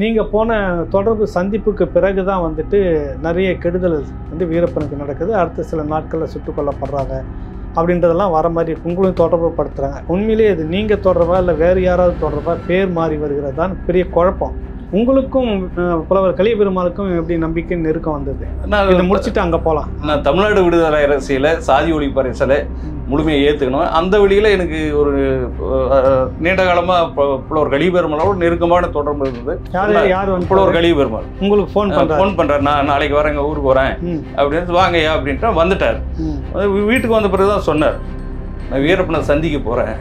நீங்கள் போன தொடர்பு சந்திப்புக்கு பிறகு தான் வந்துட்டு நிறைய கெடுதல் வந்து வீரப்பனுக்கு நடக்குது அடுத்த சில நாட்களில் சுட்டு கொல்லப்படுறாங்க அப்படின்றதெல்லாம் வர மாதிரி உங்களையும் தொடர்பு படுத்துகிறாங்க உண்மையிலேயே இது நீங்கள் தொடர்பா இல்லை வேறு யாராவது தொடர்பாக பேர் மாறி தான் பெரிய குழப்பம் உங்களுக்கும் புலவர் கலிய பெருமாளுக்கும் எப்படி நம்பிக்கை நெருக்கம் வந்தது நான் இதை முடிச்சுட்டு அங்கே போகலாம் நான் தமிழ்நாடு விடுதலை அரசியல சாதி ஒழிப்பு அரசியல முழுமையை ஏற்றுக்கணும் அந்த வழியில் எனக்கு ஒரு நீண்ட காலமாக புலவர் கலிபெருமாளோட நெருக்கமான தொடர்பு இருந்தது யார் புலவர் கலிபெருமாள் உங்களுக்கு ஃபோன் ஃபோன் பண்ணுறேன் நான் நாளைக்கு வரேன் எங்கள் ஊருக்கு வரேன் அப்படின்னு வாங்கய்யா அப்படின்ட்டு வந்துட்டார் வீட்டுக்கு வந்த பிறகு தான் சொன்னார் நான் வீரப்பனை சந்திக்க போகிறேன்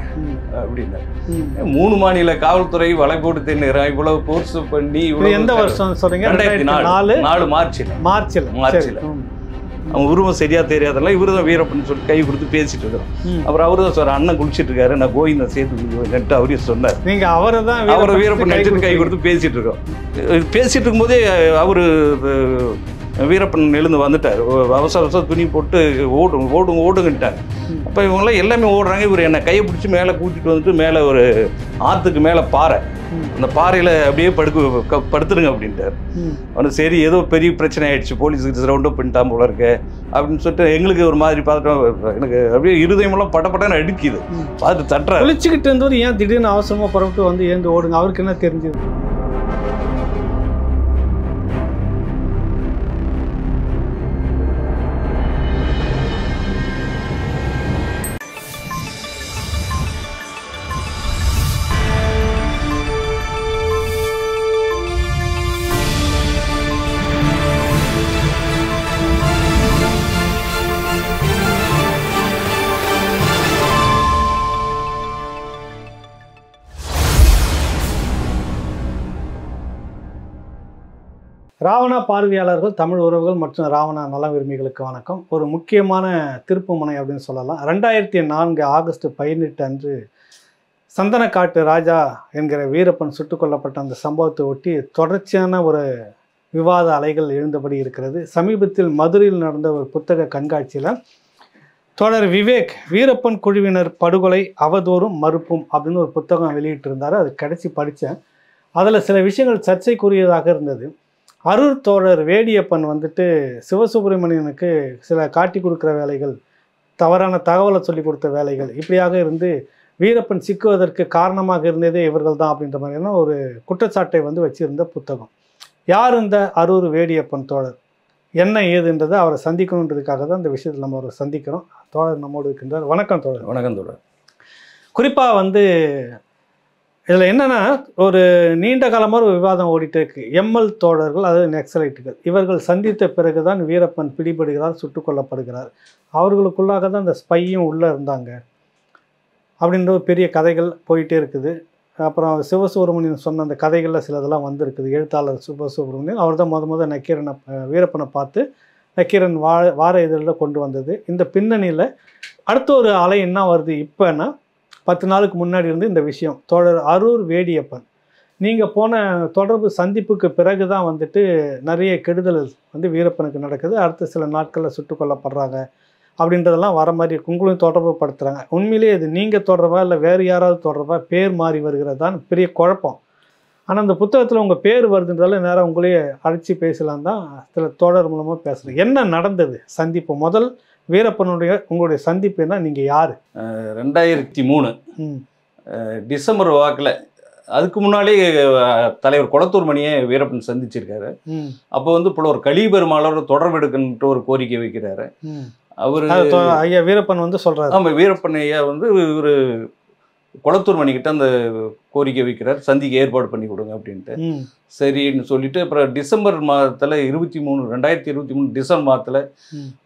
அப்படின்னாரு மூணு மாநில காவல்துறை வளைபோடு தின்னுறேன் இவ்வளவு கோர்ஸ் பண்ணி இவ்வளவு எந்த வருஷம் சொல்றீங்க ரெண்டாயிரத்தி நாலு நாலு மார்ச்சில் மார்ச்சில் மார்ச்சில் அவங்க உருவம் சரியா தெரியாதெல்லாம் இவரு தான் வீரப்பன்னு சொல்லி கை கொடுத்து பேசிட்டு இருக்கிறோம் அப்புறம் அவரு தான் சார் அண்ணன் குளிச்சிட்டு இருக்காரு நான் கோவிந்தன் சேர்த்து நெட்டு அவரையும் சொன்னார் நீங்க அவரை தான் அவரை வீரப்பன் நெட்டுன்னு கை கொடுத்து பேசிட்டு இருக்கோம் பேசிட்டு இருக்கும்போதே அவரு வீரப்பன் எழுந்து வந்துட்டார் அவசர அவசர துணி போட்டு ஓடு ஓடுங்க ஓடுங்கிட்டார் அப்போ இவங்களாம் எல்லாமே ஓடுறாங்க இவர் என்னை கையை பிடிச்சி மேலே கூட்டிகிட்டு வந்துட்டு மேலே ஒரு ஆற்றுக்கு மேலே பாறை அந்த பாறையில் அப்படியே படுக்க படுத்துருங்க அப்படின்ட்டார் அவனு சரி ஏதோ பெரிய பிரச்சனை ஆயிடுச்சு போலீஸுக்கு சிரவுண்டோ பண்ணிட்டான் போல இருக்க அப்படின்னு சொல்லிட்டு எங்களுக்கு ஒரு மாதிரி பார்த்துட்டோம் எனக்கு அப்படியே இருதயமெல்லாம் படப்படன்னு அடிக்குது பார்த்து தட்டுற குளிச்சுக்கிட்டு இருந்தவர் ஏன் திடீர்னு அவசரமாக புறப்பட்டு வந்து ஏந்து ஓடுங்க அவருக்கு என்ன தெரிஞ்சது ராவணா பார்வையாளர்கள் தமிழ் உறவுகள் மற்றும் ராவணா நல விரும்பிகளுக்கு வணக்கம் ஒரு முக்கியமான முனை அப்படின்னு சொல்லலாம் ரெண்டாயிரத்தி நான்கு ஆகஸ்ட் பதினெட்டு அன்று சந்தனக்காட்டு ராஜா என்கிற வீரப்பன் சுட்டுக் கொல்லப்பட்ட அந்த சம்பவத்தை ஒட்டி தொடர்ச்சியான ஒரு விவாத அலைகள் எழுந்தபடி இருக்கிறது சமீபத்தில் மதுரையில் நடந்த ஒரு புத்தக கண்காட்சியில் தொடர் விவேக் வீரப்பன் குழுவினர் படுகொலை அவதோறும் மறுப்பும் அப்படின்னு ஒரு புத்தகம் வெளியிட்டிருந்தார் அது கடைசி படித்தேன் அதில் சில விஷயங்கள் சர்ச்சைக்குரியதாக இருந்தது அருள் தோழர் வேடியப்பன் வந்துட்டு சிவசுப்பிரமணியனுக்கு சில காட்டி கொடுக்குற வேலைகள் தவறான தகவலை சொல்லி கொடுத்த வேலைகள் இப்படியாக இருந்து வீரப்பன் சிக்குவதற்கு காரணமாக இருந்ததே இவர்கள் தான் அப்படின்ற மாதிரியான ஒரு குற்றச்சாட்டை வந்து வச்சிருந்த புத்தகம் யார் இந்த அரூர் வேடியப்பன் தோழர் என்ன ஏதுன்றதை அவரை சந்திக்கணுன்றதுக்காக தான் இந்த விஷயத்தில் நம்ம அவரை சந்திக்கிறோம் தோழர் நம்மோடு இருக்கின்றார் வணக்கம் தோழர் வணக்கம் தோழர் குறிப்பாக வந்து இதில் என்னென்னா ஒரு நீண்ட காலமாக ஒரு விவாதம் ஓடிட்டு இருக்கு எம்எல் தோழர்கள் அதாவது நெக்ஸலைட்டுகள் இவர்கள் சந்தித்த பிறகு தான் வீரப்பன் பிடிபடுகிறார் சுட்டுக் கொல்லப்படுகிறார் அவர்களுக்குள்ளாக தான் அந்த ஸ்பையும் உள்ளே இருந்தாங்க அப்படின்ற ஒரு பெரிய கதைகள் போயிட்டே இருக்குது அப்புறம் சிவசுப்ரமணியன் சொன்ன அந்த கதைகளில் சிலதெல்லாம் வந்திருக்குது எழுத்தாளர் சிவசுப்ரமணியன் அவர் தான் முத முத நக்கீரனை வீரப்பனை பார்த்து நக்கீரன் வா வார இதழில் கொண்டு வந்தது இந்த பின்னணியில் அடுத்த ஒரு அலை என்ன வருது இப்போன்னா பத்து நாளுக்கு முன்னாடி இருந்து இந்த விஷயம் தொடர் அரூர் வேடியப்பன் நீங்கள் போன தொடர்பு சந்திப்புக்கு பிறகு தான் வந்துட்டு நிறைய கெடுதல் வந்து வீரப்பனுக்கு நடக்குது அடுத்த சில நாட்களில் சுட்டு கொல்லப்படுறாங்க அப்படின்றதெல்லாம் வர மாதிரி உங்களையும் தொடர்பு படுத்துகிறாங்க உண்மையிலேயே இது நீங்கள் தொடர்பா இல்லை வேறு யாராவது தொடர்பா பேர் மாறி தான் பெரிய குழப்பம் ஆனால் அந்த புத்தகத்தில் உங்கள் பேர் வருதுன்றதால நேராக உங்களையே அழைச்சி பேசலாம் தான் சில தொடர் மூலமாக பேசுகிறேன் என்ன நடந்தது சந்திப்பு முதல் வீரப்பனுடைய உங்களுடைய சந்திப்புனா நீங்க யார் ரெண்டாயிரத்தி மூணு டிசம்பர் வாக்கில் அதுக்கு முன்னாலே தலைவர் குளத்தூர் மணியை வீரப்பன் சந்திச்சிருக்காரு அப்போ வந்து புலவர் கலிபெருமாளோட தொடர்பு எடுக்கணுன்ற ஒரு கோரிக்கை வைக்கிறாரு அவர் ஐயா வீரப்பன் வந்து சொல்றாரு ஆமா வீரப்பன் ஐயா வந்து இவர் குளத்தூர் மணிக்கிட்ட அந்த கோரிக்கை வைக்கிறார் சந்திக்க ஏற்பாடு பண்ணி கொடுங்க அப்படின்ட்டு சரின்னு சொல்லிட்டு அப்புறம் டிசம்பர் மாதத்தில் இருபத்தி மூணு ரெண்டாயிரத்தி இருபத்தி மூணு டிசம்பர் மாதத்தில்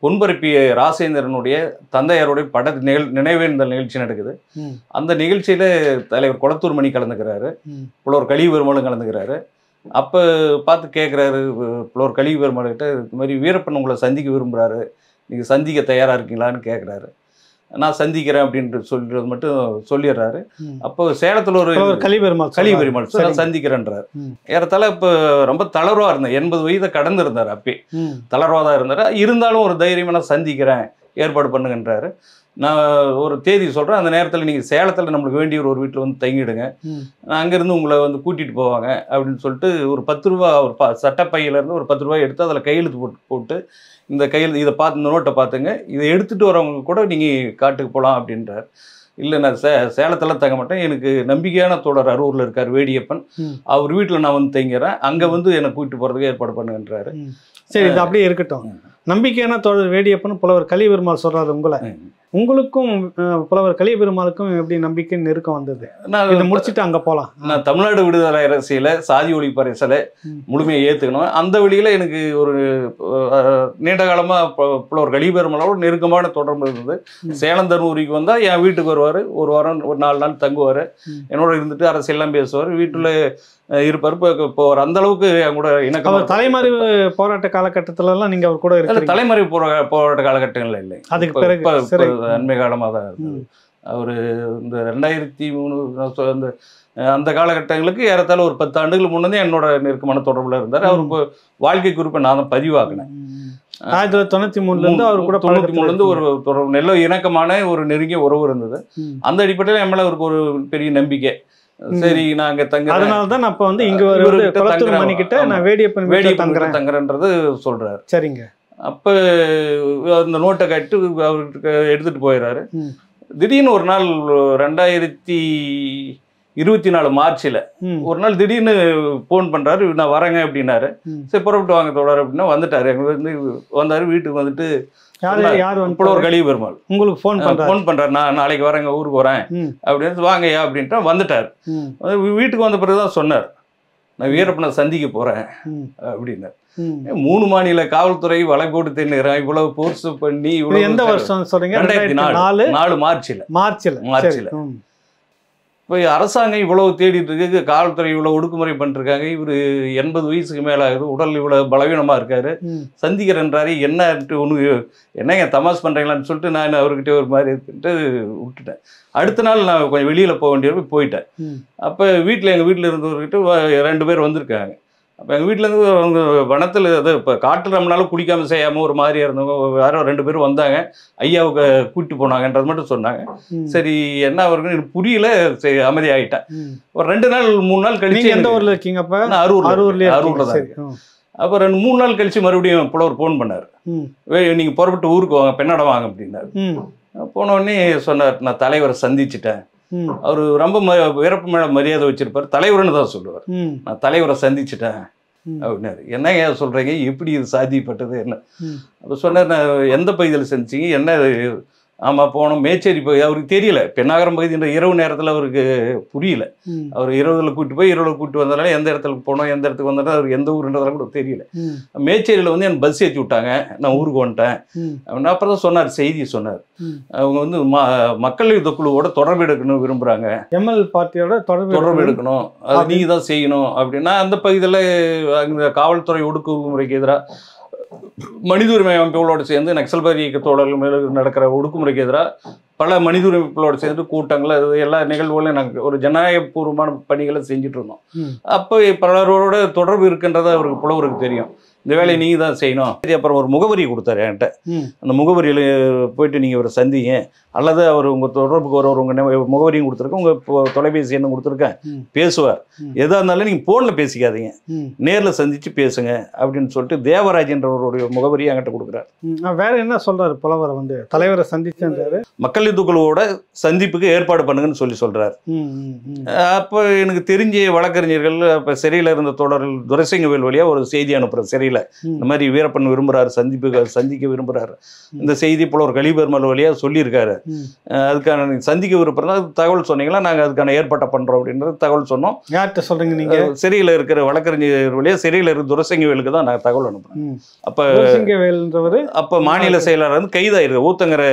பொன்பரப்பிய ராசேந்திரனுடைய தந்தையாருடைய பட நிகழ் நினைவேந்தல் நிகழ்ச்சி நடக்குது அந்த நிகழ்ச்சியில் தலைவர் குளத்தூர் மணி கலந்துக்கிறாரு புலவர் கழிவு பெருமாளும் கலந்துக்கிறாரு அப்போ பார்த்து கேட்குறாரு புலவர் கழிவு பெருமாள்கிட்ட இது மாதிரி வீரப்பன் உங்களை சந்திக்க விரும்புகிறாரு நீங்கள் சந்திக்க தயாராக இருக்கீங்களான்னு கேட்குறாரு நான் சந்திக்கிறேன் அப்படின்ட்டு சொல்றது மட்டும் சொல்லிடுறாரு அப்போ சேலத்தில் ஒரு கலிபெருமாள் கலிபெருமாள் சந்திக்கிறேன்றாரு ஏறத்தால இப்போ ரொம்ப தளர்வா இருந்தார் எண்பது வயதை கடந்து இருந்தார் அப்பயே தளர்வாக தான் இருந்தார் இருந்தாலும் ஒரு தைரியமாக நான் சந்திக்கிறேன் ஏற்பாடு பண்ணுங்கன்றாரு நான் ஒரு தேதி சொல்கிறேன் அந்த நேரத்தில் நீங்கள் சேலத்தில் நம்மளுக்கு வேண்டிய ஒரு ஒரு வீட்டில் வந்து தங்கிடுங்க நான் அங்கேருந்து உங்களை வந்து கூட்டிகிட்டு போவாங்க அப்படின்னு சொல்லிட்டு ஒரு பத்து ரூபா ஒரு ப சட்டப்பையிலேருந்து ஒரு பத்து ரூபாய் எடுத்து அதில் கையெழுத்து போட்டு போட்டு இந்த கையில் இதை பார்த்து இந்த நோட்டை பார்த்துங்க இதை எடுத்துகிட்டு வரவங்க கூட நீங்கள் காட்டுக்கு போகலாம் அப்படின்றார் இல்லை நான் சே சேலத்தில் தங்க மாட்டேன் எனக்கு நம்பிக்கையான தோழர் அரூரில் இருக்கார் வேடியப்பன் அவர் வீட்டில் நான் வந்து தங்கிறேன் அங்கே வந்து என்னை கூப்பிட்டு போகிறதுக்கு ஏற்பாடு பண்ணுங்கன்றாரு சரி இது அப்படியே இருக்கட்டும் நம்பிக்கையான தோழர் வேடியப்பன் புலவர் கலிபெருமாள் சொல்கிறார் உங்களை உங்களுக்கும் புலவர் கலிய பெருமாளுக்கும் எப்படி நம்பிக்கை நெருக்கம் வந்தது நான் இதை முடிச்சுட்டு அங்கே போகலாம் நான் தமிழ்நாடு விடுதலை அரசியல சாதி ஒழிப்பரசலை முழுமையை ஏற்றுக்கணும் அந்த வழியில் எனக்கு ஒரு நீண்ட காலமாக புலவர் கலிய பெருமாளோட நெருக்கமான தொடர்பு இருந்தது சேலம் தருமபுரிக்கு வந்தால் என் வீட்டுக்கு வருவார் ஒரு வாரம் ஒரு நாலு நாள் தங்குவார் என்னோட இருந்துட்டு அரசியல்லாம் பேசுவார் வீட்டில் இருப்பார் இப்போ அந்த அளவுக்கு என் கூட இணக்கம் தலைமறைவு போராட்ட காலகட்டத்திலலாம் நீங்கள் அவர் கூட தலைமறை தலைமறைவு போராட்ட காலகட்டங்கள்ல இல்லை அதுக்கு பிறகு அண்மை காலமாக தான் இருக்குது அவர் இந்த ரெண்டாயிரத்தி மூணு அந்த அந்த காலகட்டங்களுக்கு ஏறத்தாலும் ஒரு பத்து ஆண்டுகள் முன்னே என்னோட நெருக்கமான தொடர்பில் இருந்தார் அவர் வாழ்க்கை குறிப்பை நான் தான் பதிவாகினேன் ஆயிரத்தி தொள்ளாயிரத்தி தொண்ணூற்றி மூணுலேருந்து அவர் கூட தொண்ணூற்றி மூணுலேருந்து ஒரு தொடர்பு நல்ல இணக்கமான ஒரு நெருங்கிய உறவு இருந்தது அந்த அடிப்படையில் என் அவருக்கு ஒரு பெரிய நம்பிக்கை சரி நாங்க தங்க அதனால தான் வந்து இங்க ஒரு மணிக்கிட்ட நான் வேடியப்பன் வேடியப்பன் தங்குறேன்றது சொல்றாரு சரிங்க அப்போ அந்த நோட்டை கட்டு அவருக்கு எடுத்துகிட்டு போயிடுறாரு திடீர்னு ஒரு நாள் ரெண்டாயிரத்தி இருபத்தி நாலு மார்ச்சில் ஒரு நாள் திடீர்னு ஃபோன் பண்ணுறாரு நான் வரேங்க அப்படின்னாரு சரி புறப்பட்டு வாங்க தொடர் அப்படின்னா வந்துட்டார் எங்களுக்கு வந்து வந்தார் வீட்டுக்கு வந்துட்டு இப்போ ஒரு கழிவு பெருமாள் உங்களுக்கு ஃபோன் ஃபோன் பண்றாரு நான் நாளைக்கு வரேங்க ஊருக்கு வரேன் அப்படின்னு வாங்கய்யா அப்படின்ட்டு வந்துட்டார் வீட்டுக்கு வந்த பிறகு தான் சொன்னார் நான் வீரப்பனை சந்திக்க போறேன் அப்படின்னார் மூணு மாநில காவல்துறை வழக்கோடு தின்னுகிறேன் இவ்வளவு போர்ஸ் பண்ணி இவ்வளவு எந்த வருஷம் சொல்றீங்க ரெண்டாயிரத்தி நாலு நாலு மார்ச்ல மார்ச்ல மார்ச்ல இப்போ அரசாங்கம் இவ்வளவு தேடிட்டு இருக்கு காவல்துறை இவ்வளவு ஒடுக்குமுறை பண்ணிருக்காங்க இவர் எண்பது வயசுக்கு மேல ஆகுது உடல் இவ்வளவு பலவீனமா இருக்காரு என்றாரு என்ன ஒன்று என்னங்க தமாஸ் பண்றீங்களான்னு சொல்லிட்டு நான் அவர்கிட்ட ஒரு மாதிரி இருக்குன்ட்டு விட்டுட்டேன் அடுத்த நாள் நான் கொஞ்சம் வெளியில போக வேண்டிய போயிட்டேன் அப்போ வீட்டில் எங்கள் வீட்டில் இருந்தவர்கிட்ட ரெண்டு பேர் வந்திருக்காங்க அப்போ எங்கள் வீட்டிலேருந்து அவங்க வனத்தில் அது இப்போ காட்டில் ரொம்ப குடிக்காமல் செய்யாமல் ஒரு மாதிரியாக இருந்தவங்க வேற ரெண்டு பேரும் வந்தாங்க ஐயாவுக்கு கூட்டிட்டு போனாங்கன்றது மட்டும் சொன்னாங்க சரி என்ன அவருக்கு எனக்கு புரியல சரி அமைதியாகிட்டேன் ஒரு ரெண்டு நாள் மூணு நாள் கழிச்சு எந்த ஊரில் இருக்கீங்க அப்போ நான் அரூர் அரூர்லேயே அரூரில் தான் இருக்கேன் அப்போ ரெண்டு மூணு நாள் கழிச்சு மறுபடியும் புலவர் ஃபோன் பண்ணார் நீங்கள் புறப்பட்டு ஊருக்கு வாங்க பெண்ணாட வாங்க அப்படின்னாரு போனோடனே சொன்னார் நான் தலைவரை சந்திச்சிட்டேன் அவர் ரொம்ப வீரப்ப மேல மரியாதை வச்சிருப்பார் தலைவர்னு தான் சொல்லுவார் நான் தலைவரை சந்திச்சிட்டேன் அப்படின்னாரு என்ன ஏன் சொல்றீங்க எப்படி இது சாத்தியப்பட்டது என்ன அப்ப சொன்னார் நான் எந்த பகுதியில் சந்திச்சிங்க என்ன ஆமாம் போனோம் மேச்சேரி போய் அவருக்கு தெரியல பெண்ணாகரம் பகுதின்ற இரவு நேரத்தில் அவருக்கு புரியல அவர் இரவுல கூப்பிட்டு போய் இரவுல கூப்பிட்டு வந்தனால எந்த இடத்துல போனோம் எந்த இடத்துக்கு வந்தாலும் அவருக்கு எந்த ஊருன்றதெல்லாம் கூட தெரியல மேச்சேரியில் வந்து என் பஸ் ஏற்றி விட்டாங்க நான் ஊருக்கு வந்துட்டேன் அப்படின்னு அப்புறம் தான் சொன்னார் செய்தி சொன்னார் அவங்க வந்து ம மக்கள் யுத்த குழுவோட தொடர்பு எடுக்கணும் விரும்புகிறாங்க எம்எல் பார்ட்டியோட தொடர்பு தொடர்பு எடுக்கணும் அது நீங்கள் தான் செய்யணும் அப்படின்னா அந்த பகுதியில் அங்கே காவல்துறை ஒடுக்குமுறைக்கு எதிராக மனித உரிமை அமைப்புகளோடு சேர்ந்து நக்சல் இயக்கத்தோடர்கள் மேல நடக்கிற ஒடுக்குமுறைக்கு எதிராக பல மனித உரிமைகளோடு சேர்ந்து கூட்டங்கள் அது எல்லா நிகழ்வுகளையும் நாங்கள் ஒரு ஜனநாயகபூர்வமான பணிகளை செஞ்சுட்டு இருந்தோம் அப்போ பலரோட தொடர்பு இருக்குன்றதை அவருக்கு புலவருக்கு தெரியும் இந்த வேலையை நீங்கள் தான் செய்யணும் இது அப்புறம் ஒரு முகவரி கொடுத்தாரு என்கிட்ட அந்த முகவரியில் போயிட்டு நீங்கள் இவரை சந்திங்க அல்லது அவர் உங்கள் தொடர்புக்கு வர உங்கள் முகவரியும் கொடுத்துருக்கேன் உங்கள் தொலைபேசி என்ன கொடுத்துருக்கேன் பேசுவார் எதாக இருந்தாலும் நீங்கள் ஃபோனில் பேசிக்காதீங்க நேரில் சந்தித்து பேசுங்க அப்படின்னு சொல்லிட்டு தேவராஜன்றவருடைய முகவரியை என்கிட்ட கொடுக்குறாரு வேற என்ன சொல்கிறார் புலவரை வந்து தலைவரை சந்திச்சுன்றாரு மக்கள் இந்துக்களோட சந்திப்புக்கு ஏற்பாடு பண்ணுங்கன்னு சொல்லி சொல்கிறார் அப்போ எனக்கு தெரிஞ்ச வழக்கறிஞர்கள் அப்போ சிறையில் இருந்த தொடரில் துரசிங்கவேல் வழியாக ஒரு செய்தி அனுப்புகிறேன் சிறையில் தெரியல இந்த மாதிரி வீரப்பன் விரும்புறாரு சந்திப்பு சந்திக்க விரும்புறாரு இந்த செய்தி போல ஒரு கலிபெருமல் வழியா சொல்லியிருக்காரு அதுக்கான சந்திக்க விருப்பம்னா தகவல் சொன்னீங்களா நாங்க அதுக்கான ஏற்பாட்டை பண்றோம் அப்படின்றது தகவல் சொன்னோம் யார்கிட்ட நீங்க நீங்கள் சிறையில் இருக்கிற வழக்கறிஞர் வழியா சிறையில் இருக்கிற துரசங்கவேலுக்கு தான் நாங்க தகவல் அனுப்புகிறேன் அப்போ அப்ப மாநில செயலாளர் வந்து கைதாயிருக்கு ஊத்தங்கிற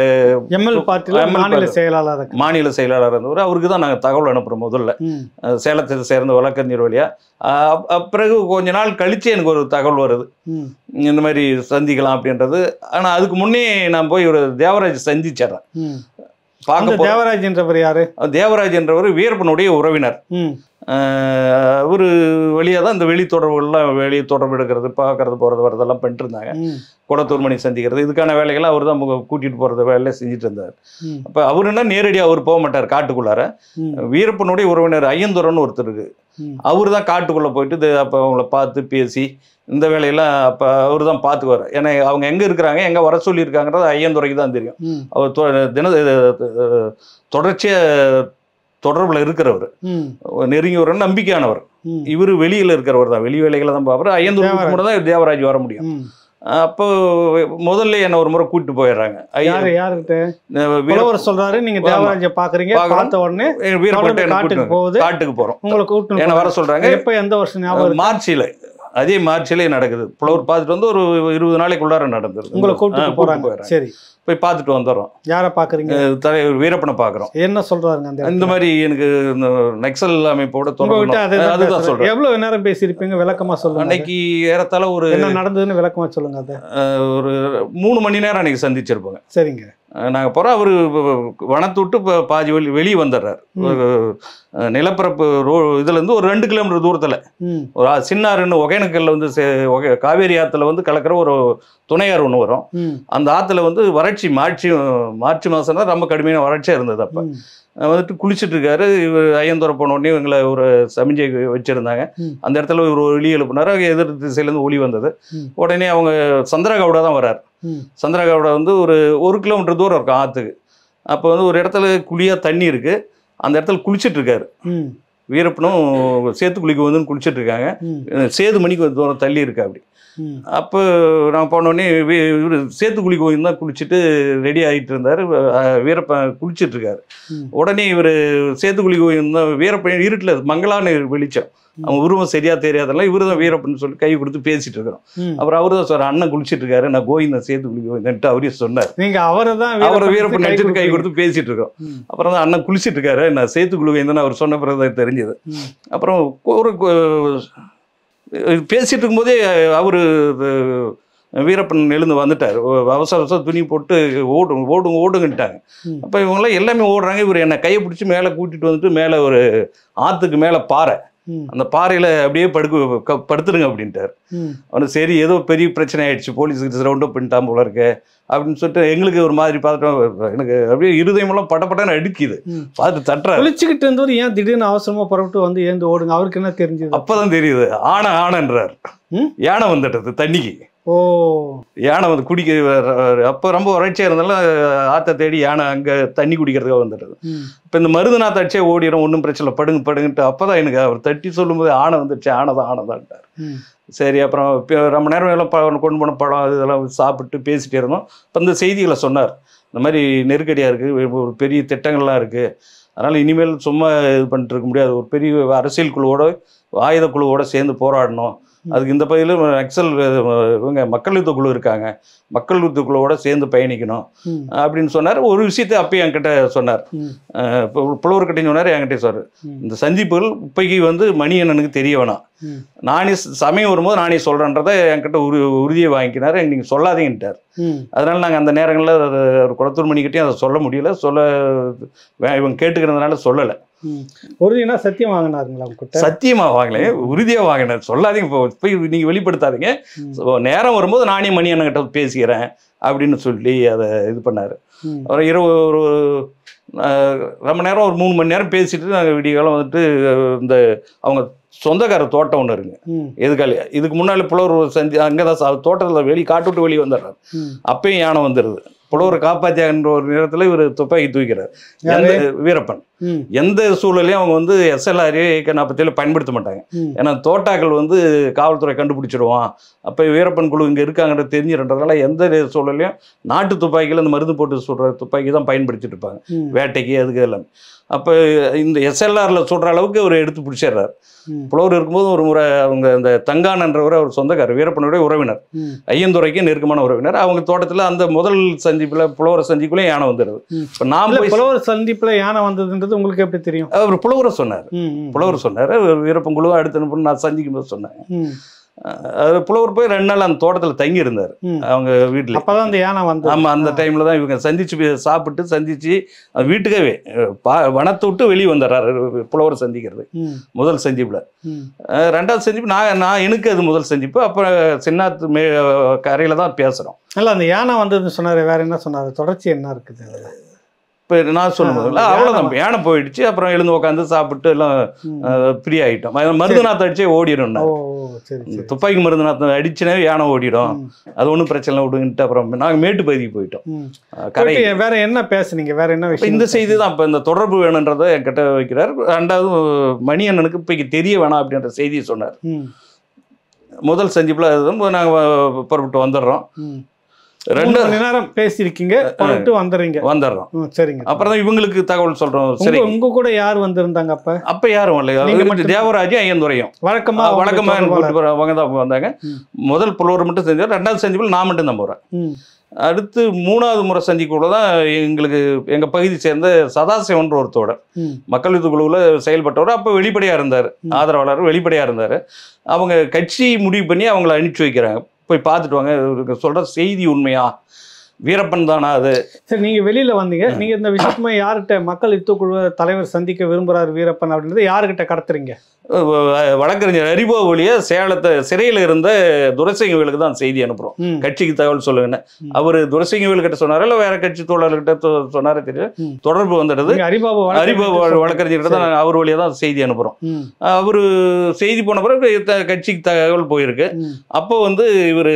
எம்எல் பார்ட்டியில் மாநில செயலாளர் மாநில செயலாளர் இருந்தவர் அவருக்கு தான் தகவல் அனுப்புறோம் முதல்ல சேலத்தை சேர்ந்த வழக்கறிஞர் வழியா பிறகு கொஞ்ச நாள் கழித்து எனக்கு ஒரு தகவல் வருது இந்த மாதிரி சந்திக்கலாம் அப்படின்றது ஆனால் அதுக்கு முன்னே நான் போய் ஒரு தேவராஜ் சந்திச்சிட்றேன் பார்க்க தேவராஜ் என்றவர் யாரு தேவராஜ் என்றவர் வீரப்பனுடைய உறவினர் அவர் வெளியே தான் இந்த வெளி தொடர்புகள்லாம் வெளியே தொடர்பு எடுக்கிறது பார்க்கறது போகிறது வரதெல்லாம் பண்ணிட்டு இருந்தாங்க குளத்தூர் மணி சந்திக்கிறது இதுக்கான வேலைகள்லாம் அவர் தான் கூட்டிகிட்டு போகிறது வேலையை செஞ்சுட்டு இருந்தார் அப்போ அவர் என்ன நேரடியாக அவர் போக மாட்டார் காட்டுக்குள்ளார வீரப்பனுடைய உறவினர் ஐயந்துரன் ஒருத்தருக்கு அவர் தான் காட்டுக்குள்ளே போயிட்டு அப்போ அவங்கள பார்த்து பேசி இந்த வேலையெல்லாம் அப்போ அவர் தான் பார்த்துக்குவார் ஏன்னா அவங்க எங்கே இருக்கிறாங்க எங்கே வர சொல்லியிருக்காங்கன்றது ஐயந்துறைக்கு தான் தெரியும் அவர் தின தொடர்ச்சியாக தொடர்பில் இருக்கிறவர் நெருங்கியவர் நம்பிக்கையானவர் இவர் வெளியில் இருக்கிறவர் தான் வெளி வேலைகளை தான் பார்ப்பார் ஐயந்தூர் மட்டும் தான் தேவராஜ் வர முடியும் அப்போ முதல்ல என்ன ஒரு முறை கூட்டிட்டு போயிடுறாங்க சொல்றாரு நீங்க தேவராஜ பாக்குறீங்க பார்த்த உடனே வீரப்பட்ட போகுது காட்டுக்கு போறோம் உங்களுக்கு கூட்டு என்ன வர சொல்றாங்க இப்ப எந்த வருஷம் ஞாபகம் அதே மார்ச்லேயே நடக்குது புலவர் பார்த்துட்டு வந்து ஒரு இருபது நாளைக்குள்ளார நடந்தது உங்களை கூப்பிட்டு போறாங்க சரி போய் பார்த்துட்டு வந்துடுறோம் யாரை பார்க்குறீங்க தலைவர் வீரப்பனை பார்க்குறோம் என்ன சொல்கிறாருங்க அந்த இந்த மாதிரி எனக்கு இந்த நெக்சல் அமைப்போட தொடர்பு அதுதான் சொல்கிறேன் எவ்வளோ நேரம் பேசியிருப்பீங்க விளக்கமாக சொல்லுங்கள் அன்னைக்கு ஏறத்தாழ ஒரு என்ன நடந்ததுன்னு விளக்கமாக சொல்லுங்கள் அதை ஒரு மூணு மணி நேரம் அன்னைக்கு சந்திச்சிருப்பாங்க சரிங்க நாங்கள் போகிறோம் அவர் விட்டு இப்போ பாதி வெளி வெளியே வந்துடுறாரு நிலப்பரப்பு ரோ இதுலேருந்து ஒரு ரெண்டு கிலோமீட்டர் தூரத்தில் ஒரு சின்னாறுன்னு ஒகேனக்கல்ல வந்து காவேரி ஆற்றுல வந்து கலக்கிற ஒரு துணையார் ஒன்று வரும் அந்த ஆற்றுல வந்து வறட்சி மார்ச்சி மார்ச் தான் ரொம்ப கடுமையான வறட்சியாக இருந்தது அப்போ வந்துட்டு குளிச்சுட்டு இருக்காரு இவர் ஐயந்தூரம் போன உடனே இவங்களை ஒரு சமிஞ்சை வச்சுருந்தாங்க அந்த இடத்துல ஒரு ஒளி எழுப்பினார் எதிர்த்து திசையிலேருந்து ஒளி வந்தது உடனே அவங்க சந்திரகவுடா தான் வர்றாரு சந்திரகாவோட வந்து ஒரு ஒரு கிலோமீட்டர் தூரம் இருக்கும் ஆற்றுக்கு அப்போ வந்து ஒரு இடத்துல குழியாக தண்ணி இருக்குது அந்த இடத்துல குளிச்சுட்டு இருக்காரு வீரப்பனும் சேத்து குளிக்கு வந்து குளிச்சுட்டு இருக்காங்க சேது மணிக்கு ஒரு தூரம் தள்ளி இருக்கா அப்படி அப்போ நான் போனோடனே இவர் சேத்து குளிக்கு கோயில் தான் குளிச்சுட்டு ரெடி ஆகிட்டு இருந்தார் வீரப்பன் குளிச்சுட்டு இருக்காரு உடனே இவர் சேத்து குளிக்கு தான் வீரப்பன் இருட்டில் மங்களான வெளிச்சம் அவங்க உருவம் சரியா தெரியாதெல்லாம் இவரு தான் வீரப்பன்னு சொல்லி கை கொடுத்து பேசிட்டு இருக்கிறோம் அப்புறம் அவரு தான் சொல்ற அண்ணன் குளிச்சிட்டு இருக்காரு நான் கோவிந்தன் சேர்த்து குளி கோவிந்தன்ட்டு அவரையும் சொன்னார் நீங்க அவரை தான் அவரை வீரப்பன் நடிச்சிட்டு கை கொடுத்து பேசிட்டு இருக்கோம் அப்புறம் தான் அண்ணன் குளிச்சிட்டு இருக்காரு நான் சேர்த்து குழுவேன் அவர் சொன்ன பிறகு தான் தெரிஞ்சது அப்புறம் ஒரு பேசிட்டு இருக்கும்போதே அவரு வீரப்பன் எழுந்து வந்துட்டார் அவசர அவசர துணி போட்டு ஓடும் ஓடுங்க ஓடுங்கன்ட்டாங்க அப்போ இவங்களாம் எல்லாமே ஓடுறாங்க இவர் என்னை கையை பிடிச்சி மேலே கூட்டிகிட்டு வந்துட்டு மேலே ஒரு ஆற்றுக்கு மேலே பாறை அந்த பாறையில அப்படியே படுக்க படுத்துருங்க அப்படின்ட்டார் அவனு சரி ஏதோ பெரிய பிரச்சனை ஆயிடுச்சு போலீஸுக்கு சிரவுண்டோ பண்ணிட்டான் போல இருக்க அப்படின்னு சொல்லிட்டு எங்களுக்கு ஒரு மாதிரி பார்த்துட்டோம் எனக்கு அப்படியே இருதயமெல்லாம் பட்டப்பட்டான்னு அடிக்குது பார்த்து தட்டுற குளிச்சுக்கிட்டு இருந்தவர் ஏன் திடீர்னு அவசரமா புறப்பட்டு வந்து ஏந்து ஓடுங்க அவருக்கு என்ன தெரிஞ்சது அப்பதான் தெரியுது ஆனை ஆனன்றார் யானை வந்துட்டது தண்ணிக்கு ஓ யானை வந்து குடிக்க அப்போ ரொம்ப வறட்சியாக இருந்தாலும் ஆற்றை தேடி யானை அங்கே தண்ணி குடிக்கிறதுக்காக வந்துடுது இப்போ இந்த மருதுனா அடிச்சே ஓடிடும் ஒன்றும் பிரச்சனை படுங்க படுங்கிட்டு அப்போ தான் எனக்கு அவர் தட்டி சொல்லும்போது ஆணை வந்துடுச்சு ஆணை தான் ஆனை தான்ட்டார் சரி அப்புறம் ரொம்ப நேரம் எல்லாம் கொண்டு போன பழம் இதெல்லாம் சாப்பிட்டு பேசிகிட்டே இருந்தோம் இப்போ இந்த செய்திகளை சொன்னார் இந்த மாதிரி நெருக்கடியாக இருக்குது ஒரு பெரிய திட்டங்கள்லாம் இருக்குது அதனால் இனிமேல் சும்மா இது பண்ணிட்டு இருக்க முடியாது ஒரு பெரிய அரசியல் குழுவோட ஆயுத குழுவோடு சேர்ந்து போராடணும் அதுக்கு இந்த பகுதியில் நக்சல் இவங்க மக்கள் யுத்த குழு இருக்காங்க மக்கள் யுத்த குழுவோட சேர்ந்து பயணிக்கணும் அப்படின்னு சொன்னார் ஒரு விஷயத்தை அப்பயும் என்கிட்ட சொன்னார் இப்போ புலவர்கிட்டையும் சொன்னார் என்கிட்ட சொன்னார் இந்த சந்திப்புகள் இப்பைக்கு வந்து மணியண்ணனுக்கு தெரிய வேணாம் நானே சமயம் வரும்போது நானே சொல்கிறேன்றதை என்கிட்ட உரு உறுதியை வாங்கிக்கினார் நீங்கள் சொல்லாதீங்கன்ட்டார் அதனால் நாங்கள் அந்த நேரங்களில் ஒரு குளத்தூர் மணிக்கிட்டையும் அதை சொல்ல முடியல சொல்ல இவங்க கேட்டுக்கிறதுனால சொல்லலை உறுதினா சத்தியம் வாங்கினாருங்களா உங்ககிட்ட சத்தியமாக வாங்கலை உறுதியாக வாங்கினார் சொல்லாதீங்க போய் நீங்க வெளிப்படுத்தாதீங்க நேரம் வரும்போது நானே மணி அண்ணங்கிட்ட பேசிக்கிறேன் அப்படின்னு சொல்லி அதை இது பண்ணாரு அப்புறம் இரவு ஒரு ரொம்ப நேரம் ஒரு மூணு மணி நேரம் பேசிட்டு நாங்கள் விடியகாலம் வந்துட்டு இந்த அவங்க சொந்தக்கார தோட்டம் ஒன்று இருங்க எதுக்காலி இதுக்கு முன்னாடி புலவர் செஞ்சு அங்கே தான் தோட்டத்தில் வெளியே காட்டுவிட்டு வெளியே வந்துடுறாரு அப்பயும் யானை வந்துடுது புலவரை காப்பாற்றியான்ற ஒரு நேரத்தில் இவர் துப்பாக்கி தூக்கிறார் வீரப்பன் எந்த சூழலையும் அவங்க வந்து எஸ்எல்ஆர் நாற்பத்தியில் பயன்படுத்த மாட்டாங்க ஏன்னா தோட்டாக்கள் வந்து காவல்துறை கண்டுபிடிச்சிடுவான் அப்போ வீரப்பன் குழு இங்கே இருக்காங்கிற தெரிஞ்சிருன்றதால எந்த சூழலையும் நாட்டு துப்பாக்கியில் அந்த மருந்து போட்டு சுடுற துப்பாக்கி தான் பயன்படுத்திட்டு இருப்பாங்க வேட்டைக்கு அதுக்கு எல்லாமே அப்போ இந்த எஸ்எல்ஆரில் சொல்கிற அளவுக்கு அவர் எடுத்து பிடிச்சிடுறார் புலவர் இருக்கும்போது ஒரு முறை அவங்க இந்த தங்கானன்றவர் அவர் சொந்தக்காரர் வீரப்பனுடைய உறவினர் ஐயந்துறைக்கு நெருக்கமான உறவினர் அவங்க தோட்டத்தில் அந்த முதல் சந்திப்பில் புலவர் சந்திப்புலேயும் யானை வந்துடுது இப்போ நாம் புலவர் சந்திப்பில் யானை வந்ததுன்றது அப்படின்றது உங்களுக்கு எப்படி தெரியும் அவர் புலவரை சொன்னார் புலவர் சொன்னார் வீரப்பன் குழுவும் அனுப்பணும் நான் சந்திக்கும் போது சொன்னேன் அது புலவர் போய் ரெண்டு நாள் அந்த தோட்டத்தில் தங்கி இருந்தார் அவங்க வீட்டில் அப்போ தான் அந்த யானை வந்து ஆமாம் அந்த டைமில் தான் இவங்க சந்திச்சு சாப்பிட்டு சந்திச்சு வீட்டுக்கவே பா வனத்தை விட்டு வெளியே வந்துடுறாரு புலவர் சந்திக்கிறது முதல் சந்திப்பில் ரெண்டாவது சந்திப்பு நான் நான் எனக்கு அது முதல் சந்திப்பு அப்புறம் சின்னாத்து மே கரையில் தான் பேசுகிறோம் இல்லை அந்த யானை வந்ததுன்னு சொன்னார் வேற என்ன சொன்னார் தொடர்ச்சி என்ன இருக்குது இப்போ நான் சொல்லும்போது அவ்வளோதான் யானை போயிடுச்சு அப்புறம் எழுந்து உட்காந்து சாப்பிட்டு எல்லாம் ஃப்ரீ ஆகிட்டோம் மருந்து நாத்தம் அடிச்சே ஓடிடும் துப்பாக்கி மருந்து நாத்தம் அடிச்சுனே யானை ஓடிடும் அது ஒன்றும் பிரச்சனை விடுங்கிட்டு அப்புறம் நாங்கள் மேட்டுப்பகுதிக்கு போயிட்டோம் கரை வேற என்ன பேசுனீங்க வேற என்ன இந்த செய்தி தான் இப்போ இந்த தொடர்பு வேணுன்றத என்கிட்ட வைக்கிறார் ரெண்டாவது மணி அண்ணனுக்கு இப்போ தெரிய வேணாம் அப்படின்ற செய்தியை சொன்னார் முதல் சந்திப்பில் நாங்கள் புறப்பட்டு வந்துடுறோம் ரெண்டு மணி நேரம் பேசியிருக்கீங்க பண்ணிட்டு வந்துடுறீங்க வந்துடுறோம் சரிங்க அப்புறம் தான் இவங்களுக்கு தகவல் சொல்றோம் சரி உங்க கூட யார் வந்திருந்தாங்க அப்ப அப்ப யாரும் இல்லை தேவராஜும் ஐயந்துரையும் வழக்கமா வழக்கமா அவங்க தான் வந்தாங்க முதல் புலவர் மட்டும் செஞ்சார் ரெண்டாவது செஞ்சு நான் மட்டும் தான் போறேன் அடுத்து மூணாவது முறை சந்தி கூட தான் எங்களுக்கு எங்கள் பகுதி சேர்ந்த சதாசிவன்ற ஒருத்தோட மக்கள் இது குழுவில் செயல்பட்டவர் அப்போ வெளிப்படையாக இருந்தார் ஆதரவாளர் வெளிப்படையாக இருந்தார் அவங்க கட்சி முடிவு பண்ணி அவங்கள அனுப்பிச்சி வைக்கிறாங்க போய் பார்த்துட்டு வாங்க சொல்கிற செய்தி உண்மையா வீரப்பன் தானா அது சரி நீங்கள் வெளியில் வந்தீங்க நீங்கள் இந்த விஷயத்துமே யார்கிட்ட மக்கள் யுத்தக்குழு தலைவர் சந்திக்க விரும்புகிறார் வீரப்பன் அப்படின்றத யாருக்கிட்ட கடத்துறீங்க வழக்கறிஞர் ஹரிபோ ஒழிய சேலத்தை சிறையில் இருந்த துரசிங்கவேலுக்கு தான் செய்தி அனுப்புகிறோம் கட்சிக்கு தகவல் சொல்லுங்கன்னு அவர் துரசிங்கவேல் கிட்ட சொன்னாரா இல்லை வேற கட்சி தோழர்கிட்ட சொன்னாரே தெரியல தொடர்பு வந்துடுது ஹரிபாபு வழக்கறிஞர்கிட்ட தான் அவர் வழியாக தான் செய்தி அனுப்புகிறோம் அவர் செய்தி போன பிறகு கட்சிக்கு தகவல் போயிருக்கு அப்போ வந்து இவர்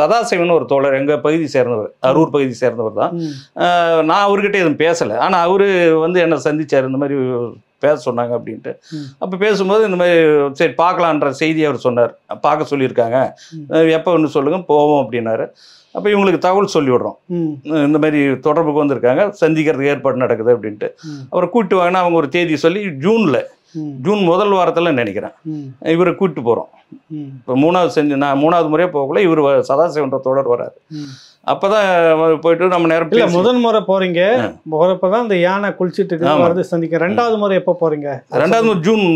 சதாசிவன் ஒரு தோழர் எங்கள் பகுதி சேர்ந்தவர் அரூர் பகுதி சேர்ந்தவர் தான் நான் அவர்கிட்ட எதுவும் பேசலை ஆனால் அவர் வந்து என்னை சந்திச்சார் இந்த மாதிரி பேச சொன்னாங்க அப்படின்ட்டு அப்போ பேசும்போது இந்த மாதிரி சரி பார்க்கலான்ற செய்தி அவர் சொன்னார் பார்க்க சொல்லியிருக்காங்க எப்போ ஒன்று சொல்லுங்கள் போவோம் அப்படின்னாரு அப்போ இவங்களுக்கு தகவல் சொல்லி விடுறோம் இந்த மாதிரி தொடர்புக்கு வந்திருக்காங்க சந்திக்கிறதுக்கு ஏற்பாடு நடக்குது அப்படின்ட்டு அவரை கூப்பிட்டு வாங்கினா அவங்க ஒரு தேதி சொல்லி ஜூனில் ஜூன் முதல் வாரத்தில் நினைக்கிறேன் இவரை கூப்பிட்டு போகிறோம் இப்போ மூணாவது செஞ்சு நான் மூணாவது முறையாக போகக்குள்ள இவர் சதாசிவன்ற தொடர் வராரு அப்பதான் போயிட்டு நம்ம நேரம் இல்ல முதல் முறை போறீங்க போறப்பதான் அந்த யானை குளிச்சுட்டு வரது சந்திக்க ரெண்டாவது முறை எப்ப போறீங்க ரெண்டாவது முறை ஜூன்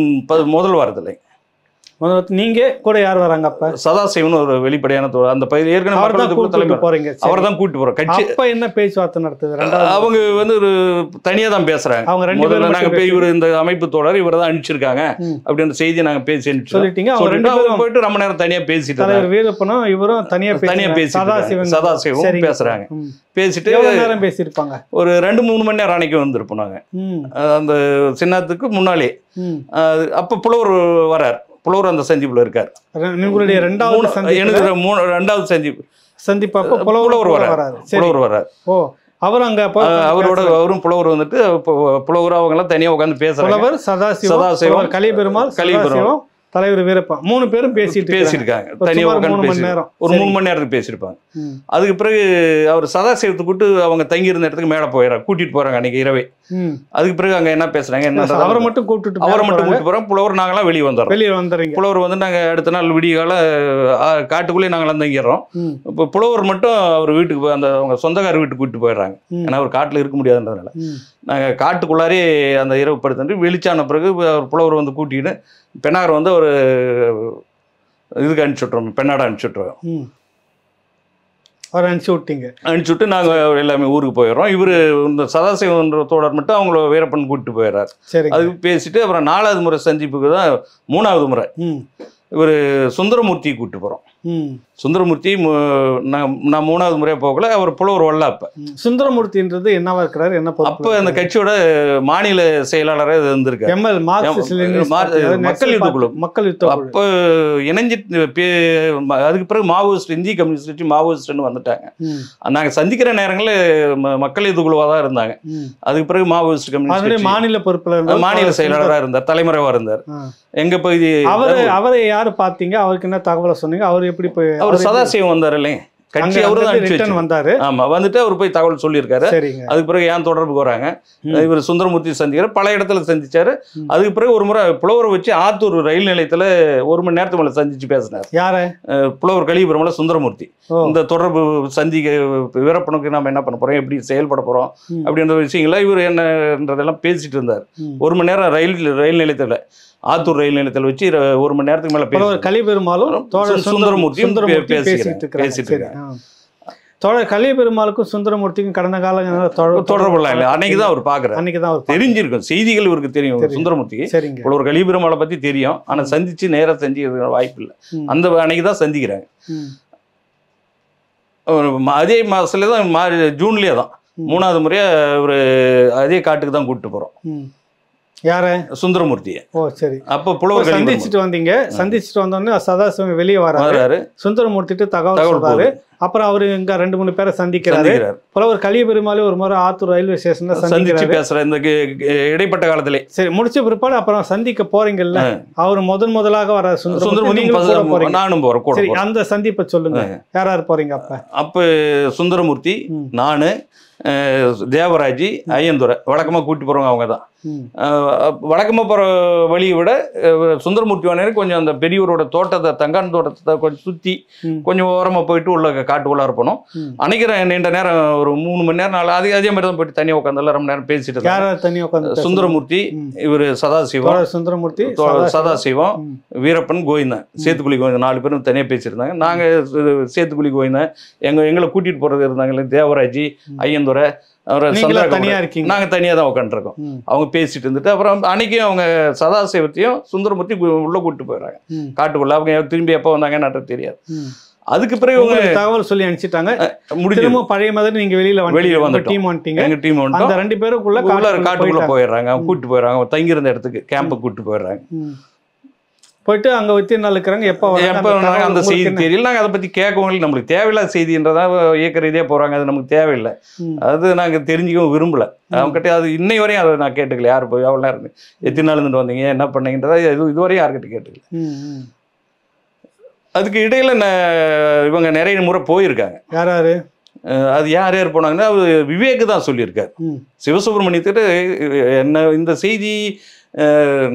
முதல் வாரத்துல நீங்க கூட யார் வராங்க அப்ப சதாசிவன் ஒரு வெளிப்படையான தோழர் அந்த பகுதியில் ஏற்கனவே தலைமை போறீங்க அவர் தான் கூட்டு போறோம் கட்சி அப்ப என்ன பேச்சுவார்த்தை நடத்துது அவங்க வந்து ஒரு தனியா தான் பேசுறாங்க அவங்க ரெண்டு பேரும் நாங்க இவர் இந்த அமைப்பு தோழர் இவர் தான் அனுப்பிச்சிருக்காங்க அப்படின்ற செய்தியை நாங்க பேசி சொல்லிட்டீங்க அவங்க ரெண்டு பேரும் போயிட்டு ரொம்ப நேரம் தனியா பேசிட்டு தலைவர் வீரப்பனும் இவரும் தனியா தனியா பேசி சதாசிவன் சதாசிவம் பேசுறாங்க பேசிட்டு நேரம் பேசியிருப்பாங்க ஒரு ரெண்டு மூணு மணி நேரம் அன்னைக்கு வந்திருப்போம் நாங்க அந்த சின்னத்துக்கு முன்னாலே அப்ப புலவர் வரார் புலவர் அந்த சந்திப்பில் இருக்கார் உங்களுடைய ரெண்டாவது எனக்கு மூணு ரெண்டாவது சந்திப்பு சந்திப்பு அப்போ புலவர் வர்றாரு புலவர் வர்றார் ஓ அவர் அங்க அவரோட அவரும் புலவர் வந்துட்டு புலவர் புலவரும் அவங்கெல்லாம் தனியாக உட்காந்து பேசுறாங்க புலவர் சதாசிவம் சதாசிவம் கலிபெருமாள் கலிபெருமாள் தலைவர் வீரப்பா மூணு பேரும் பேசிட்டு பேசியிருக்காங்க தனியாக உட்காந்து பேசி ஒரு மூணு மணி நேரத்துக்கு பேசியிருப்பாங்க அதுக்கு பிறகு அவர் சதாசிவத்தை கூட்டு அவங்க தங்கி இருந்த இடத்துக்கு மேலே போயிடறாங்க கூட்டிட்டு போறாங்க அன்னைக்கு இரவே அதுக்கு பிறகு அங்க என்ன பேசுறாங்க என்ன அவரை மட்டும் கூப்பிட்டு அவரை மட்டும் கூப்பிட்டு போறோம் புலவர் நாங்களாம் வெளியே வந்துடுறோம் வெளியே வந்துடுறீங்க புலவர் வந்து நாங்க அடுத்த நாள் விடிய கால காட்டுக்குள்ளேயே நாங்களாம் தங்கிடுறோம் இப்போ புலவர் மட்டும் அவர் வீட்டுக்கு அந்த அவங்க சொந்தக்கார வீட்டுக்கு கூட்டிட்டு போயிடுறாங்க ஏன்னா அவர் காட்டுல இருக்க முடியாதுன்றதுனால நாங்கள் காட்டுக்குள்ளாரே அந்த இரவு படுத்துட்டு வெளிச்சான பிறகு அவர் புலவர் வந்து கூட்டிட்டு பெண்ணார் வந்து ஒரு இதுக்கு அனுப்பிச்சுட்றோம் பெண்ணாட அனுப்பிச்சுட்றோம் அவர் அனுப்பிச்சி விட்டீங்க அனுப்பிச்சி விட்டு நாங்கள் எல்லாமே ஊருக்கு போயிடுறோம் இவர் இந்த சதாசிவன்ற மட்டும் அவங்கள வீரப்பன் கூப்பிட்டு போயிடுறார் சரி அதுக்கு பேசிட்டு அப்புறம் நாலாவது முறை சந்திப்புக்கு தான் மூணாவது முறை இவர் சுந்தரமூர்த்தி கூப்பிட்டு போகிறோம் சுந்தரமூர்த்தி நான் மூணாவது முறையாக போகல அவர் புலவர் வல்ல அப்போ சுந்தரமூர்த்தின்றது என்னவா இருக்கிறாரு என்ன அப்போ அந்த கட்சியோட மாநில செயலாளராக இருந்திருக்காரு மக்கள் யுத்தக்குழு குழு மக்கள் யுத்தம் அப்போ இணைஞ்சு அதுக்கு பிறகு மாவோயிஸ்ட் இந்திய கம்யூனிஸ்ட் கட்சி மாவோயிஸ்ட்னு வந்துட்டாங்க நாங்கள் சந்திக்கிற நேரங்களில் மக்கள் யுத்தக்குழுவாக தான் இருந்தாங்க அதுக்கு பிறகு மாவோயிஸ்ட் கம்யூனிஸ்ட் மாநில பொறுப்பில் மாநில செயலாளராக இருந்தார் தலைமுறைவாக இருந்தார் எங்க பகுதி அவர் அவரை யார் பார்த்தீங்க அவருக்கு என்ன தகவலை சொன்னீங்க அவர் எப்படி போய் அவர் சதாசிவம் வந்தார் இல்லையே கட்சி அவரு தான் வந்தாரு ஆமா வந்துட்டு அவர் போய் தகவல் சொல்லியிருக்காரு அதுக்கு பிறகு ஏன் தொடர்புக்கு வராங்க இவர் சுந்தரமூர்த்தி சந்திக்கிற பல இடத்துல சந்திச்சாரு அதுக்கு பிறகு ஒரு முறை புலவர் வச்சு ஆத்தூர் ரயில் நிலையத்துல ஒரு மணி நேரத்துக்கு மேல சந்திச்சு பேசினார் யாரு புலவர் கலிபுரம்ல சுந்தரமூர்த்தி இந்த தொடர்பு சந்திக்க விவரப்பணுக்கு நம்ம என்ன பண்ண போறோம் எப்படி செயல்பட போறோம் அப்படின்ற விஷயங்கள இவர் என்னன்றதெல்லாம் பேசிட்டு இருந்தார் ஒரு மணி நேரம் ரயில் ரயில் நிலையத்துல ஆத்தூர் ரயில் நிலையத்தில் வச்சு ஒரு மணி நேரத்துக்கு மேலே கலிபெருமாளும் சுந்தரமூர்த்தியும் பேசிட்டு தோழர் கலிபெருமாளுக்கும் சுந்தரமூர்த்திக்கும் கடந்த கால தொடர்புலாம் இல்லை அன்னைக்கு தான் அவர் பார்க்குறாரு அன்னைக்கு தான் அவர் தெரிஞ்சிருக்கும் செய்திகள் இவருக்கு தெரியும் சுந்தரமூர்த்தி சரிங்க ஒரு கலிபெருமாளை பற்றி தெரியும் ஆனால் சந்திச்சு நேராக சந்திக்கிற வாய்ப்பு இல்லை அந்த அன்னைக்கு தான் சந்திக்கிறாங்க அதே மாதத்துல தான் ஜூன்லேயே தான் மூணாவது முறையாக ஒரு அதே காட்டுக்கு தான் கூப்பிட்டு போகிறோம் யார சுந்தரமூர்த்தியை ஓ சரி அப்ப புலவர் சந்திச்சுட்டு வந்தீங்க சந்திச்சுட்டு வந்தோடனே சதாசிவம் வெளியே வராரு சுந்தரமூர்த்திட்டு தகவல் சொல்றாரு அப்புறம் அவரு இங்க ரெண்டு மூணு பேரை சந்திக்கிறாரு புலவர் கலிய பெருமாளே ஒரு முறை ஆத்தூர் ரயில்வே ஸ்டேஷன்ல சந்திச்சு பேசுற இந்த இடைப்பட்ட காலத்துல சரி முடிச்ச பிற்பாடு அப்புறம் சந்திக்க போறீங்கல்ல அவர் முதன் முதலாக வர சுந்தரமூர்த்தி நானும் போறேன் அந்த சந்திப்ப சொல்லுங்க யாராரு போறீங்க அப்ப அப்ப சுந்தரமூர்த்தி நானு தேவராஜி ஐயந்துரை வழக்கமாக கூட்டி போகிறவங்க அவங்க தான் வழக்கமாக போகிற வழியை விட சுந்தரமூர்த்தி வாணியர் கொஞ்சம் அந்த பெரியவரோட தோட்டத்தை தங்கான் தோட்டத்தை கொஞ்சம் சுற்றி கொஞ்சம் ஓரமாக போயிட்டு உள்ள காட்டுக்குள்ளே இருப்பணும் அன்னைக்கு நீண்ட நேரம் ஒரு மூணு மணி நேரம் நாலு அதே அதே மாதிரி தான் போயிட்டு தனியாக உட்காந்தால ரொம்ப நேரம் பேசிட்டு யார் தனியாக சுந்தரமூர்த்தி இவர் சதாசிவம் சுந்தரமூர்த்தி சதாசிவம் வீரப்பன் கோவிந்தன் சேத்துக்குழி கோவிந்தன் நாலு பேரும் தனியாக பேசியிருந்தாங்க நாங்கள் சேத்துக்குழி கோவிந்தன் எங்கள் எங்களை கூட்டிட்டு போகிறது இருந்தாங்களே தேவராஜ் ஐயந்துரை தனியா இருக்கீங்க நாங்க தனியா தான் உட்காந்துருக்கோம் அவங்க பேசிட்டு இருந்துட்டு அப்புறம் அன்னைக்கும் அவங்க சதாசிவத்தையும் சுந்தரமூர்த்தி உள்ள கூட்டு போயிடுறாங்க காட்டுக்குள்ள அவங்க திரும்பி எப்போ வந்தாங்கன்னு தெரியாது அதுக்கு பிறகு உங்களுக்கு தகவல் சொல்லி அனுப்பிச்சிட்டாங்க முடிஞ்சிருமோ பழைய மாதிரி நீங்க வெளியில வெளியில வந்து டீம் வந்துட்டீங்க எங்க டீம் வந்து அந்த ரெண்டு பேருக்குள்ள காட்டுக்குள்ள போயிடுறாங்க கூட்டு போயிடுறாங்க தங்கியிருந்த இடத்துக்கு கேம்ப கூட்டு போயிடுறாங்க போயிட்டு அங்க வச்சு நாள் இருக்கிறாங்க எப்போ எப்போ அந்த செய்தி தெரியல நாங்க அதை பத்தி கேட்கவும் இல்லை நம்மளுக்கு தேவையில்லாத செய்தின்றதா இயக்க ரீதியாக போறாங்க அது நமக்கு தேவையில்லை அது நாங்க தெரிஞ்சுக்கவும் விரும்பல அவங்க கிட்ட அது இன்னை வரையும் அதை நான் கேட்டுக்கல யார் போய் எவ்வளோ நேரம் எத்தனை நாள் இருந்துட்டு வந்தீங்க என்ன பண்ணீங்கன்றதா இது இதுவரையும் யாருக்கிட்ட கேட்டுக்கல அதுக்கு இடையில் இவங்க நிறைய முறை போயிருக்காங்க யார் யார் அது யார் யார் போனாங்கன்னா அவர் விவேக் தான் சொல்லியிருக்கார் சிவசுப்ரமணியத்திட்ட என்ன இந்த செய்தி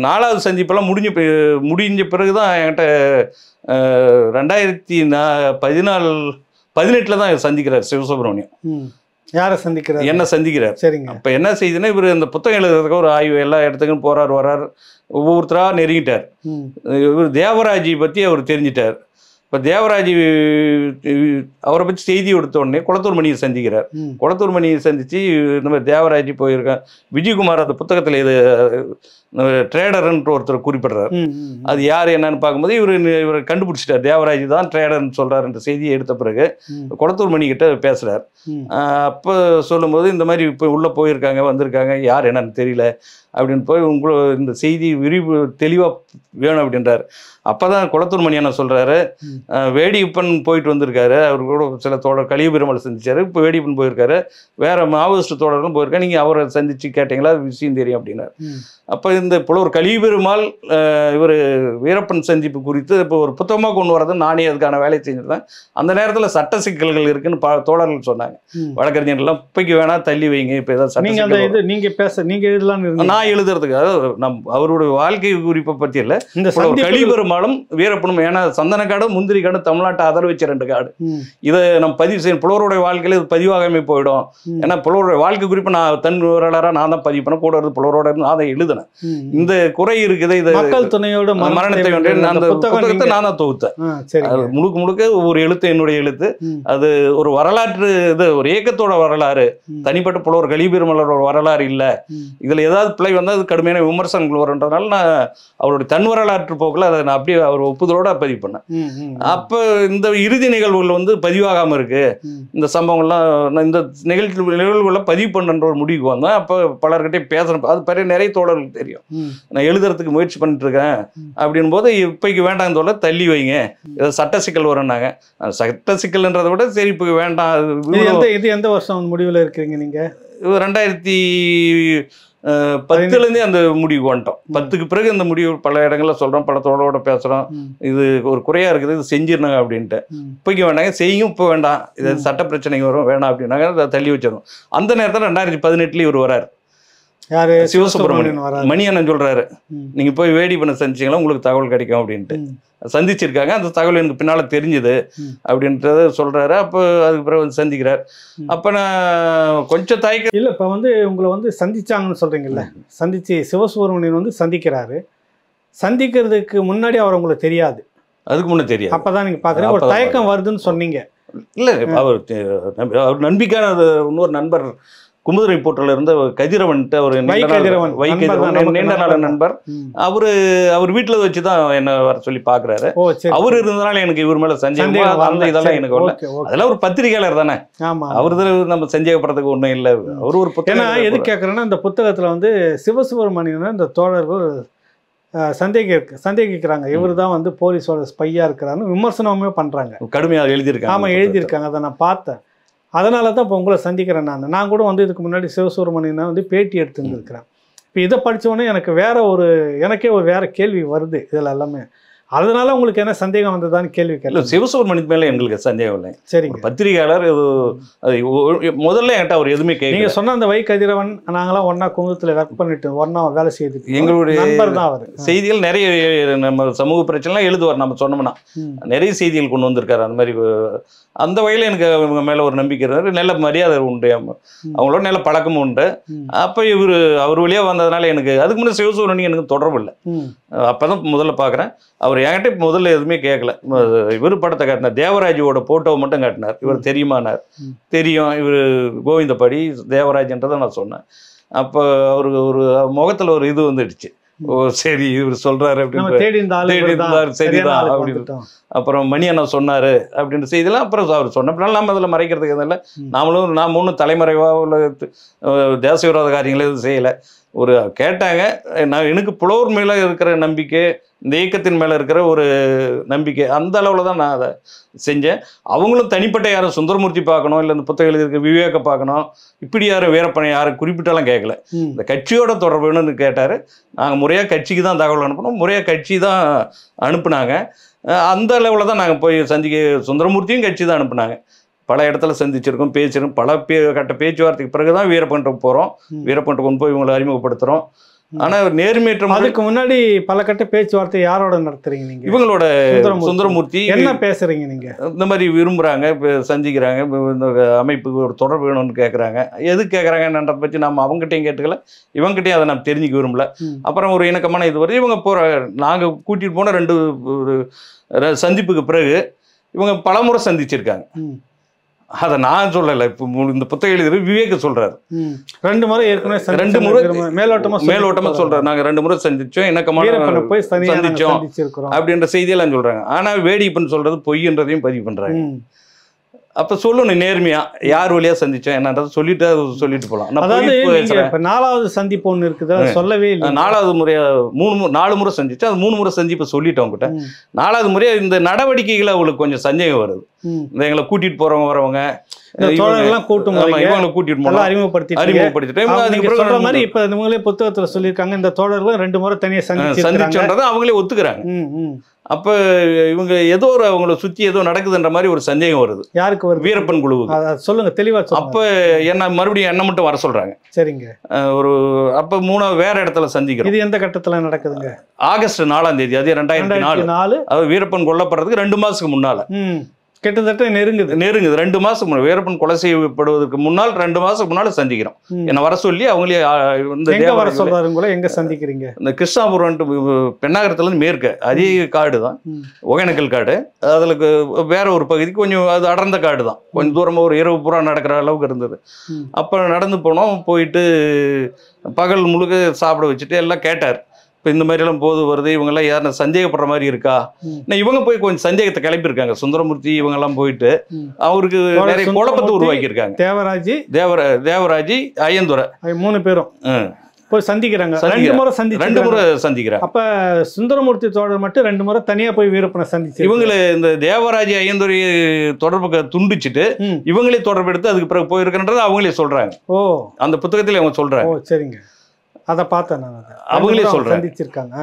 நாலாவது சந்திப்பெல்லாம் முடிஞ்ச முடிஞ்ச பிறகு தான் என்கிட்ட ரெண்டாயிரத்தி நா பதினாலு பதினெட்டில் தான் சந்திக்கிறார் சிவசுப்ரமணியம் யாரை சந்திக்கிறார் என்ன சந்திக்கிறார் சரிங்க அப்போ என்ன செய்தினா இவர் இந்த புத்தகம் எழுதுறதுக்கு ஒரு ஆய்வு எல்லா இடத்துக்கும் போறார் வரார் ஒவ்வொருத்தராக நெருங்கிட்டார் இவர் தேவராஜி பற்றி அவர் தெரிஞ்சிட்டார் இப்போ தேவராஜ் அவரை பற்றி செய்தி கொடுத்த உடனே குளத்தூர் மணியை சந்திக்கிறார் குளத்தூர் மணியை சந்தித்து மாதிரி தேவராஜ் போயிருக்கேன் விஜயகுமார் அந்த புத்தகத்தில் இது ட்ரேடர்ன்ற ஒருத்தர் குறிப்பிடுறாரு அது யார் என்னன்னு பார்க்கும்போது இவர் இவர் கண்டுபிடிச்சிட்டார் தேவராஜ் தான் ட்ரேடர்னு சொல்றாருன்ற செய்தியை எடுத்த பிறகு குளத்தூர் மணி கிட்ட பேசுறாரு அப்போ சொல்லும்போது இந்த மாதிரி இப்போ உள்ளே போயிருக்காங்க வந்திருக்காங்க யார் என்னன்னு தெரியல அப்படின்னு போய் உங்களுக்கு இந்த செய்தி விரிவு தெளிவாக வேணும் அப்படின்றார் அப்போ தான் குளத்தூர் மணி என்ன சொல்கிறாரு வேடியப்பன் போயிட்டு வந்திருக்காரு அவர் கூட சில தோழர் கழிவு பெருமாள் சந்திச்சார் இப்போ வேடியப்பன் போயிருக்காரு வேற மாவோயிஸ்ட் தோழர்களும் போயிருக்காரு நீங்கள் அவரை சந்தித்து கேட்டீங்களா விஷயம் தெரியும் அப்படின்னார் அப்போ இந்த புலவர் கலிபெருமாள் இவர் வீரப்பன் சந்திப்பு குறித்து இப்போ ஒரு புத்தகமாக கொண்டு வரது நானே அதுக்கான வேலை செஞ்சுருந்தேன் அந்த நேரத்தில் சட்ட சிக்கல்கள் இருக்குன்னு பா தோழர்கள் சொன்னாங்க வழக்கறிஞர்கள்லாம் இப்போக்கு வேணால் தள்ளி வைங்க இப்போ ஏதாவது நீங்கள் அந்த இது நீங்கள் பேச நீங்கள் எழுதலாம்னு நான் எழுதுறதுக்கு அதாவது நம் அவருடைய வாழ்க்கை குறிப்பை பற்றி இல்லை இந்த கலிபெருமாளும் வீரப்பனும் ஏன்னா சந்தனக்காடு முந்திரி காடு தமிழ்நாட்டை ஆதரவு வச்ச ரெண்டு காடு இதை நம்ம பதிவு செய்யணும் புலவருடைய வாழ்க்கையில் இது பதிவாகாமே போயிடும் ஏன்னா புலவருடைய வாழ்க்கை குறிப்பை நான் தன் விவரலராக நான் தான் பதிவு பண்ண கூட இருந்து புலவரோட நான் தான் எழுதணும் எழுதின இந்த குறை இருக்குது இது மக்கள் துணையோட மரணத்தை அந்த புத்தகத்தை நான் தொகுத்தேன் முழுக்க முழுக்க ஒரு எழுத்து என்னுடைய எழுத்து அது ஒரு வரலாற்று இது ஒரு இயக்கத்தோட வரலாறு தனிப்பட்ட புலவர் கலிபெருமலோட வரலாறு இல்லை இதுல ஏதாவது பிள்ளை வந்தால் அது கடுமையான விமர்சனங்கள் வரும்ன்றதுனால நான் அவருடைய தன் வரலாற்று போக்கில் அதை நான் அப்படியே அவர் ஒப்புதலோட பதிவு பண்ணேன் அப்போ இந்த இறுதி நிகழ்வுகள் வந்து பதிவாகாம இருக்கு இந்த சம்பவங்கள்லாம் இந்த நிகழ்ச்சி நிகழ்வுகளை பதிவு பண்ணுன்ற ஒரு முடிவுக்கு வந்தேன் அப்போ பலர்கிட்டே பேசுகிறேன் அது பெரிய நிறைய தோழர்கள் அவங்களுக்கு தெரியும் நான் எழுதுறதுக்கு முயற்சி பண்ணிட்டு இருக்கேன் அப்படின் போது இப்போக்கு வேண்டாம் சொல்ல தள்ளி வைங்க ஏதோ சட்ட சிக்கல் வரும்னாங்க சட்ட சிக்கல்ன்றதை விட சரி இப்போ வேண்டாம் இது எந்த வருஷம் முடிவில் இருக்கிறீங்க நீங்கள் ரெண்டாயிரத்தி பத்துலேருந்தே அந்த முடிவு வந்துட்டோம் பத்துக்கு பிறகு அந்த முடிவு பல இடங்களில் சொல்கிறோம் பல தோழோட பேசுகிறோம் இது ஒரு குறையாக இருக்குது இது செஞ்சிடணுங்க அப்படின்ட்டு இப்போக்கி வேண்டாங்க செய்யும் இப்போ வேண்டாம் இது சட்ட பிரச்சனைக்கு வரும் வேணாம் அப்படின்னாங்க அதை தள்ளி வச்சிடும் அந்த நேரத்தில் ரெண்டாயிரத்தி பதினெட்டுலேயும் இவர் வராரு யாரு சிவசுப்ரமணியன் மணி அண்ணன் சொல்றாரு நீங்க போய் வேடி பண்ண சந்திச்சீங்களா உங்களுக்கு தகவல் கிடைக்கும் அப்படின்ட்டு சந்திச்சிருக்காங்க அந்த தகவல் எனக்கு பின்னால தெரிஞ்சுது அப்படின்றத சொல்றாரு அப்போ அதுக்கு பிறகு வந்து சந்திக்கிறார் அப்ப நான் கொஞ்சம் தயக்க இல்ல இப்ப வந்து உங்களை வந்து சந்திச்சாங்கன்னு சொல்றீங்கல்ல சந்திச்சு சிவசுப்ரமணியன் வந்து சந்திக்கிறாரு சந்திக்கிறதுக்கு முன்னாடி அவர் உங்களுக்கு தெரியாது அதுக்கு முன்னே தெரியாது அப்பதான் நீங்க பாக்குறீங்க ஒரு தயக்கம் வருதுன்னு சொன்னீங்க இல்ல அவர் அவர் நம்பிக்கையான இன்னொரு நண்பர் குமுதிரை போட்டில் இருந்த கதிரவன்ட்டு அவர் வை கதிரவன் நீண்ட நாள் நண்பர் அவரு அவர் வீட்டில் வச்சு தான் என்ன வர சொல்லி பாக்குறாரு அவர் இருந்தனால எனக்கு இவர் மேல சஞ்சய் அந்த இதெல்லாம் எனக்கு வரல அதெல்லாம் ஒரு பத்திரிகையாளர் தானே அவர் நம்ம சஞ்சயப்படுறதுக்கு ஒன்றும் இல்லை அவர் ஒரு ஏன்னா எது கேட்குறேன்னா அந்த புத்தகத்தில் வந்து சிவசுப்ரமணியன் இந்த தோழர்கள் சந்தேக சந்தேகிக்கிறாங்க இவர் தான் வந்து போலீஸோட ஸ்பையாக இருக்கிறாங்கன்னு விமர்சனமே பண்ணுறாங்க கடுமையாக எழுதியிருக்காங்க ஆமாம் எழுதியிருக்காங்க அதை நான் பார்த்தேன் அதனால தான் இப்போ உங்களை சந்திக்கிறேன் நான் நான் கூட வந்து இதுக்கு முன்னாடி சிவசுப்ரமணியனை வந்து பேட்டி எடுத்துருந்துருக்கிறேன் இப்போ இதை படித்தோடனே எனக்கு வேறு ஒரு எனக்கே ஒரு வேறு கேள்வி வருது இதில் எல்லாமே அதனால உங்களுக்கு என்ன சந்தேகம் வந்ததான்னு கேள்வி கேட்கல சிவசுப்ரமணிக்கு மேலே எங்களுக்கு சந்தேகம் இல்லை சரி பத்திரிகையாளர் முதல்ல என்கிட்ட அவர் எதுவுமே கேட்க நீங்கள் சொன்ன அந்த வை கதிரவன் நாங்களாம் ஒன்றா குங்குத்தில் ஒர்க் பண்ணிட்டு ஒன்றா வேலை செய்து எங்களுடைய தான் அவர் செய்திகள் நிறைய நம்ம சமூக பிரச்சனைலாம் எழுதுவார் நம்ம சொன்னோம்னா நிறைய செய்திகள் கொண்டு வந்திருக்காரு அந்த மாதிரி அந்த வகையில் எனக்கு அவங்க மேலே ஒரு நம்பிக்கை இருந்தார் நல்ல மரியாதை உண்டு அவங்களோட நல்ல பழக்கமும் உண்டு அப்போ இவர் அவர் வழியாக வந்ததுனால எனக்கு அதுக்கு முன்னாடி சிவசுப்ரமணிக்கு எனக்கு தொடர்பு இல்லை அப்போ முதல்ல பார்க்குறேன் அவர் அவர் என்கிட்ட முதல்ல எதுவுமே கேட்கல இவர் படத்தை காட்டினார் தேவராஜுவோட போட்டோவை மட்டும் காட்டினார் இவர் தெரியுமானார் தெரியும் இவர் கோவிந்தப்படி தேவராஜன்றதை நான் சொன்னேன் அப்போ அவருக்கு ஒரு முகத்தில் ஒரு இது வந்துடுச்சு ஓ சரி இவர் சொல்றாரு அப்படின்னு தேடி சரிதான் அப்படின்னு அப்புறம் மணி அண்ணா சொன்னாரு அப்படின்னு செய்தெல்லாம் அப்புறம் அவர் சொன்னப்பனால நம்ம அதில் மறைக்கிறதுக்கு இல்லை நாமளும் நான் மூணு தலைமறைவா உள்ள தேச விரோத காரியங்களும் எதுவும் செய்யலை ஒரு கேட்டாங்க நான் எனக்கு புலவர் மேலே இருக்கிற நம்பிக்கை இந்த இயக்கத்தின் மேலே இருக்கிற ஒரு நம்பிக்கை அந்த அளவில் தான் நான் அதை செஞ்சேன் அவங்களும் தனிப்பட்ட யாரும் சுந்தரமூர்த்தி பார்க்கணும் இல்லை இந்த புத்தகம் எழுதியிருக்க விவேக பார்க்கணும் இப்படி யாரும் வீரப்பனை யாரும் குறிப்பிட்டாலாம் கேட்கல இந்த கட்சியோட தொடர்புன்னு கேட்டார் நாங்கள் முறையாக கட்சிக்கு தான் தகவல் அனுப்பணும் முறையாக கட்சி தான் அனுப்புனாங்க அந்த அளவில் தான் நாங்கள் போய் சந்திக்க சுந்தரமூர்த்தியும் கட்சி தான் அனுப்புனாங்க பல இடத்துல சந்திச்சிருக்கோம் பேசிடும் பல பே கட்ட பேச்சுவார்த்தைக்கு பிறகு தான் வீரப்பன்ட்டு போகிறோம் வீரப்பன்ட்டு கொண்டு போய் இவங்களை அறிமுகப்படுத்துகிறோம் ஆனால் நேர்மையற்ற அதுக்கு முன்னாடி பல கட்ட பேச்சுவார்த்தை யாரோட நடத்துறீங்க நீங்கள் இவங்களோட சுந்தரமூர்த்தி என்ன பேசுறீங்க நீங்கள் இந்த மாதிரி விரும்புகிறாங்க இப்போ சந்திக்கிறாங்க இந்த அமைப்புக்கு ஒரு தொடர்பு வேணும்னு கேட்குறாங்க எது கேட்குறாங்கன்றதை பற்றி நம்ம அவங்ககிட்டையும் கேட்டுக்கல இவங்ககிட்டையும் அதை நம்ம தெரிஞ்சுக்க விரும்பல அப்புறம் ஒரு இணக்கமான இது வருது இவங்க போகிற நாங்கள் கூட்டிகிட்டு போன ரெண்டு சந்திப்புக்கு பிறகு இவங்க பலமுறை சந்திச்சிருக்காங்க அதை நான் சொல்லலை இப்போ இந்த புத்தகம் எழுதுறது விவேக சொல்றாரு ரெண்டு முறை ஏற்கனவே ரெண்டு முறை மேலோட்டமா மேலோட்டமா சொல்றாரு நாங்க ரெண்டு முறை சந்திச்சோம் என்ன போய் சந்திச்சோம் அப்படின்ற செய்தியெல்லாம் சொல்றாங்க ஆனா வேடிப்புன்னு சொல்றது பொய்ன்றதையும் பதிவு பண்றாங்க அப்ப சொல்லணும் நேர்மையா யார் வழியா சந்திச்சேன் என்னன்றத சொல்லிட்டு சொல்லிட்டு போலாம் நாலாவது சந்திப்பு ஒண்ணு இருக்குது சொல்லவே இல்லை நாலாவது முறையா மூணு நாலு முறை சந்திச்சு அது மூணு முறை சந்திப்ப சொல்லிட்டோம் அவங்ககிட்ட நாலாவது முறையா இந்த நடவடிக்கைகளை அவங்களுக்கு கொஞ்சம் சந்தேகம் வருது இந்த எங்களை கூட்டிட்டு போறவங்க வரவங்க புத்தகத்துல சொல்லிருக்காங்க இந்த தோழர்களும் ரெண்டு முறை தனியா சந்திச்சு அவங்களே ஒத்துக்கிறாங்க அப்போ இவங்க ஏதோ ஒரு அவங்கள சுற்றி ஏதோ நடக்குதுன்ற மாதிரி ஒரு சந்தேகம் வருது யாருக்கு வருது வீரப்பன் குழு சொல்லுங்க தெளிவாக அப்போ என்ன மறுபடியும் என்ன மட்டும் வர சொல்கிறாங்க சரிங்க ஒரு அப்போ மூணாவது வேற இடத்துல சந்திக்கிறோம் இது எந்த கட்டத்தில் நடக்குதுங்க ஆகஸ்ட் நாலாம் தேதி அது ரெண்டாயிரத்தி நாலு நாலு அது வீரப்பன் கொல்லப்படுறதுக்கு ரெண்டு மாதத்துக்கு முன்னால் கிட்டத்தட்ட நெருங்குது நெருங்குது ரெண்டு மாசம் வீரப்பன் கொலை செய்யப்படுவதற்கு முன்னால் ரெண்டு மாசம் முன்னால சந்திக்கிறோம் என்ன வர சொல்லி அவங்களே இந்த வர சொல்றாருங்களோ எங்க சந்திக்கிறீங்க இந்த கிருஷ்ணாபுரம் பெண்ணாகரத்துல இருந்து மேற்கு அதிக காடு தான் ஒகேனக்கல் காடு அதுல வேற ஒரு பகுதிக்கு கொஞ்சம் அது அடர்ந்த காடு தான் கொஞ்சம் தூரமா ஒரு இரவு புறா நடக்கிற அளவுக்கு இருந்தது அப்ப நடந்து போனோம் போயிட்டு பகல் முழுக்க சாப்பிட வச்சுட்டு எல்லாம் கேட்டார் இப்போ இந்த மாதிரிலாம் போது வருது இவங்கெல்லாம் யாரும் சந்தேகப்படுற மாதிரி இருக்கா இன்னும் இவங்க போய் கொஞ்சம் சந்தேகத்தை கிளப்பியிருக்காங்க சுந்தரமூர்த்தி இவங்கெல்லாம் போயிட்டு அவருக்கு நிறைய குழப்பத்தை உருவாக்கியிருக்காங்க தேவராஜ் தேவர தேவராஜ் ஐயந்துரை மூணு பேரும் போய் சந்திக்கிறாங்க ரெண்டு முறை சந்தி ரெண்டு முறை சந்திக்கிறாங்க அப்ப சுந்தரமூர்த்தி தோழர் மட்டும் ரெண்டு முறை தனியா போய் வீரப்பனை சந்திச்சு இவங்களை இந்த தேவராஜ ஐயந்துரை தொடர்பு துண்டிச்சுட்டு இவங்களே தொடர்பு எடுத்து அதுக்கு பிறகு போயிருக்கன்றது அவங்களே சொல்றாங்க ஓ அந்த புத்தகத்திலே அவங்க சொல்றாங்க ஓ சரிங்க அதை பார்த்தேன் நான் அவங்களே சொல்கிறேன் சந்திச்சிருக்காங்க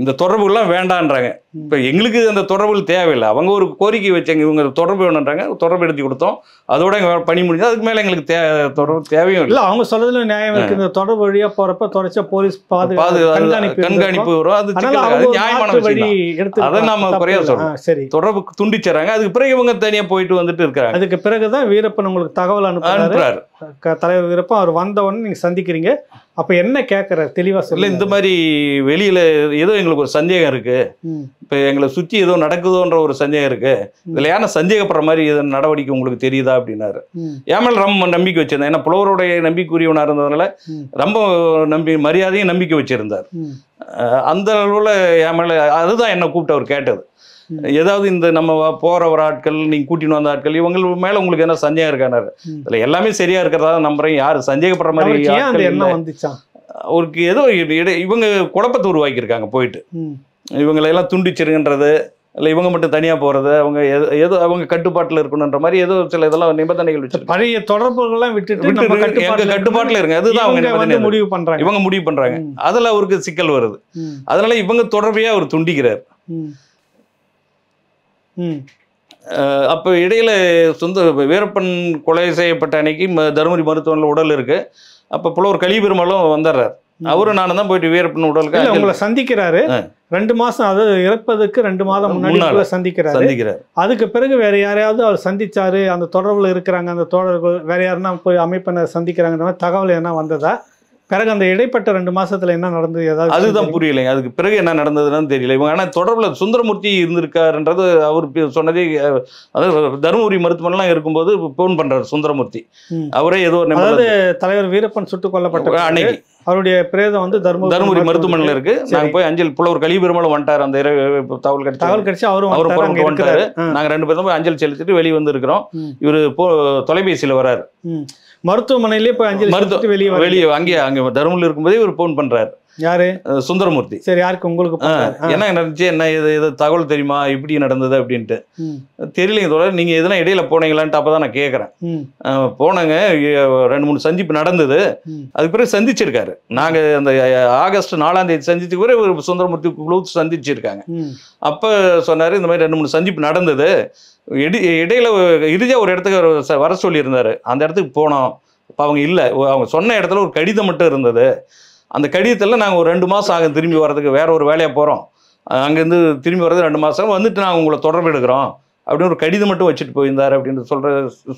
இந்த தொடர்புகள்லாம் வேண்டான்றாங்க இப்போ எங்களுக்கு அந்த தொடர்புகள் தேவையில்லை அவங்க ஒரு கோரிக்கை வச்சாங்க இவங்க தொடர்பு வேணுன்றாங்க தொடர்பு எடுத்து கொடுத்தோம் அதோட எங்கள் பணி முடிஞ்சு அதுக்கு மேலே எங்களுக்கு தே தொடர்பு தேவையும் இல்லை அவங்க சொல்றதுல நியாயம் இருக்கு இந்த தொடர்பு வழியாக போகிறப்ப தொடர்ச்ச போலீஸ் பாதுகாப்பு கண்காணிப்பு வரும் அது நியாயமான எடுத்து அதை நாம குறையா சொல்றோம் சரி தொடர்பு துண்டிச்சுறாங்க அதுக்கு பிறகு இவங்க தனியாக போயிட்டு வந்துட்டு இருக்காங்க அதுக்கு பிறகுதான் வீரப்பன் உங்களுக்கு தகவல் அனுப்புறாரு தலைவர் வீரப்பன் அவர் வந்தவொடனே நீங்கள் சந்திக்கிறீங்க அப்போ என்ன கேட்குற தெளிவாக சொல்ல இந்த மாதிரி வெளியில் ஏதோ எங்களுக்கு ஒரு சந்தேகம் இருக்குது இப்போ எங்களை சுற்றி ஏதோ நடக்குதோன்ற ஒரு சந்தேகம் இருக்குது இதில் ஏன்னா சந்தேகப்படுற மாதிரி இது நடவடிக்கை உங்களுக்கு தெரியுதா அப்படின்னாரு ஏமல் ரொம்ப நம்பிக்கை வச்சிருந்தேன் ஏன்னா புலவருடைய நம்பிக்கூறியவனா இருந்ததுனால ரொம்ப நம்பி மரியாதையும் நம்பிக்கை வச்சுருந்தார் அந்த அளவுல ஏமல் மேலே அதுதான் என்னை கூப்பிட்டு அவர் கேட்டது ஏதாவது இந்த நம்ம போகிற ஆட்கள் நீங்கள் கூட்டின்னு வந்த ஆட்கள் இவங்க மேலே உங்களுக்கு என்ன சந்தேகம் இருக்கானாரு இதில் எல்லாமே சரியாக இருக்கிறதா நம்புறேன் யார் சந்தேகப்படுற மாதிரி அவருக்கு ஏதோ இவங்க குழப்பத்தை உருவாக்கியிருக்காங்க போயிட்டு எல்லாம் துண்டிச்சிருங்கன்றது இல்லை இவங்க மட்டும் தனியாக போகிறது அவங்க ஏதோ அவங்க கட்டுப்பாட்டில் இருக்கணுன்ற மாதிரி ஏதோ சில இதெல்லாம் நிபந்தனைகள் வச்சு பழைய தொடர்புகள்லாம் விட்டுட்டு கட்டுப்பாட்டில் இருங்க அதுதான் அவங்க முடிவு பண்ணுறாங்க இவங்க முடிவு பண்ணுறாங்க அதில் அவருக்கு சிக்கல் வருது அதனால இவங்க தொடர்பையாக அவர் துண்டிக்கிறார் அப்போ இடையில் சொந்த வீரப்பன் கொலை செய்யப்பட்ட அன்னைக்கு தருமபுரி மருத்துவமனையில் உடல் இருக்குது அப்போ புலவர் கலி பெருமாளும் வந்துடுறாரு அவரும் நானும் தான் போயிட்டு வீரப்பன் உடலுக்கு உங்களை சந்திக்கிறாரு ரெண்டு மாசம் அது இறப்பதுக்கு ரெண்டு மாதம் முன்னாடி சந்திக்கிறாரு சந்திக்கிறார் அதுக்கு பிறகு வேற யாரையாவது அவர் சந்திச்சாரு அந்த தொடர்புல இருக்கிறாங்க அந்த தோழர்கள் வேற யாருன்னா போய் அமைப்பினர் சந்திக்கிறாங்க தகவல் என்ன வந்ததா பிறகு அந்த இடைப்பட்ட ரெண்டு மாசத்துல என்ன நடந்தது ஏதாவது அதுதான் புரியலை அதுக்கு பிறகு என்ன நடந்ததுன்னு தெரியல இவங்க ஆனால் தொடர்பில் சுந்தரமூர்த்தி இருந்திருக்காருன்றது அவர் சொன்னதே அதாவது தருமபுரி மருத்துவமனைலாம் இருக்கும்போது போன் பண்றாரு சுந்தரமூர்த்தி அவரே ஏதோ அதாவது தலைவர் வீரப்பன் சுட்டுக் கொல்லப்பட்ட அன்னைக்கு அவருடைய பிரேதம் வந்து தருமபுரி தர்மபுரி மருத்துவமனையில் இருக்கு நாங்க போய் அஞ்சல் புலவர் கலிபெருமாளும் வந்துட்டார் அந்த தகவல் கட்சி தகவல் கட்சி அவரும் அவரும் புறப்பட்டு வந்துட்டாரு நாங்க ரெண்டு பேரும் அஞ்சல் செலுத்திட்டு வெளியே வந்திருக்கிறோம் இருக்கிறோம் இவர் தொலைபேசியில் வராரு மருத்துவமனையிலே போய் அஞ்சலி வெளியே வெளியே அங்கே அங்கே தருமபுரியில் இருக்கும்போதே இவர் ஃபோன் பண்ணுறாரு யாரு சுந்தரமூர்த்தி சரி யாருக்கு உங்களுக்கு என்ன நடந்துச்சு என்ன இது இது தகவல் தெரியுமா இப்படி நடந்தது அப்படின்ட்டு தெரியலங்க தொடர் நீங்க எதுனா இடையில போனீங்களான்ட்டு அப்பதான் நான் கேட்கறேன் போனங்க ரெண்டு மூணு சந்திப்பு நடந்தது அதுக்கு பிறகு சந்திச்சிருக்காரு நாங்க அந்த ஆகஸ்ட் நாலாம் தேதி சந்திச்சு பிறகு ஒரு சுந்தரமூர்த்தி குழு சந்திச்சிருக்காங்க அப்ப சொன்னாரு இந்த மாதிரி ரெண்டு மூணு சந்திப்பு நடந்தது இடி இடையில இறுதியா ஒரு இடத்துக்கு வர சொல்லியிருந்தாரு அந்த இடத்துக்கு போனோம் அவங்க இல்லை அவங்க சொன்ன இடத்துல ஒரு கடிதம் மட்டும் இருந்தது அந்த கடிதத்தில் நாங்கள் ஒரு ரெண்டு மாதம் ஆகும் திரும்பி வர்றதுக்கு வேறு ஒரு வேலையாக போகிறோம் அங்கேருந்து திரும்பி வர்றது ரெண்டு மாதம் வந்துட்டு நாங்கள் உங்களை தொடர்பு எடுக்கிறோம் அப்படின்னு ஒரு கடிதம் மட்டும் வச்சுட்டு போயிருந்தார் அப்படின்னு சொல்ற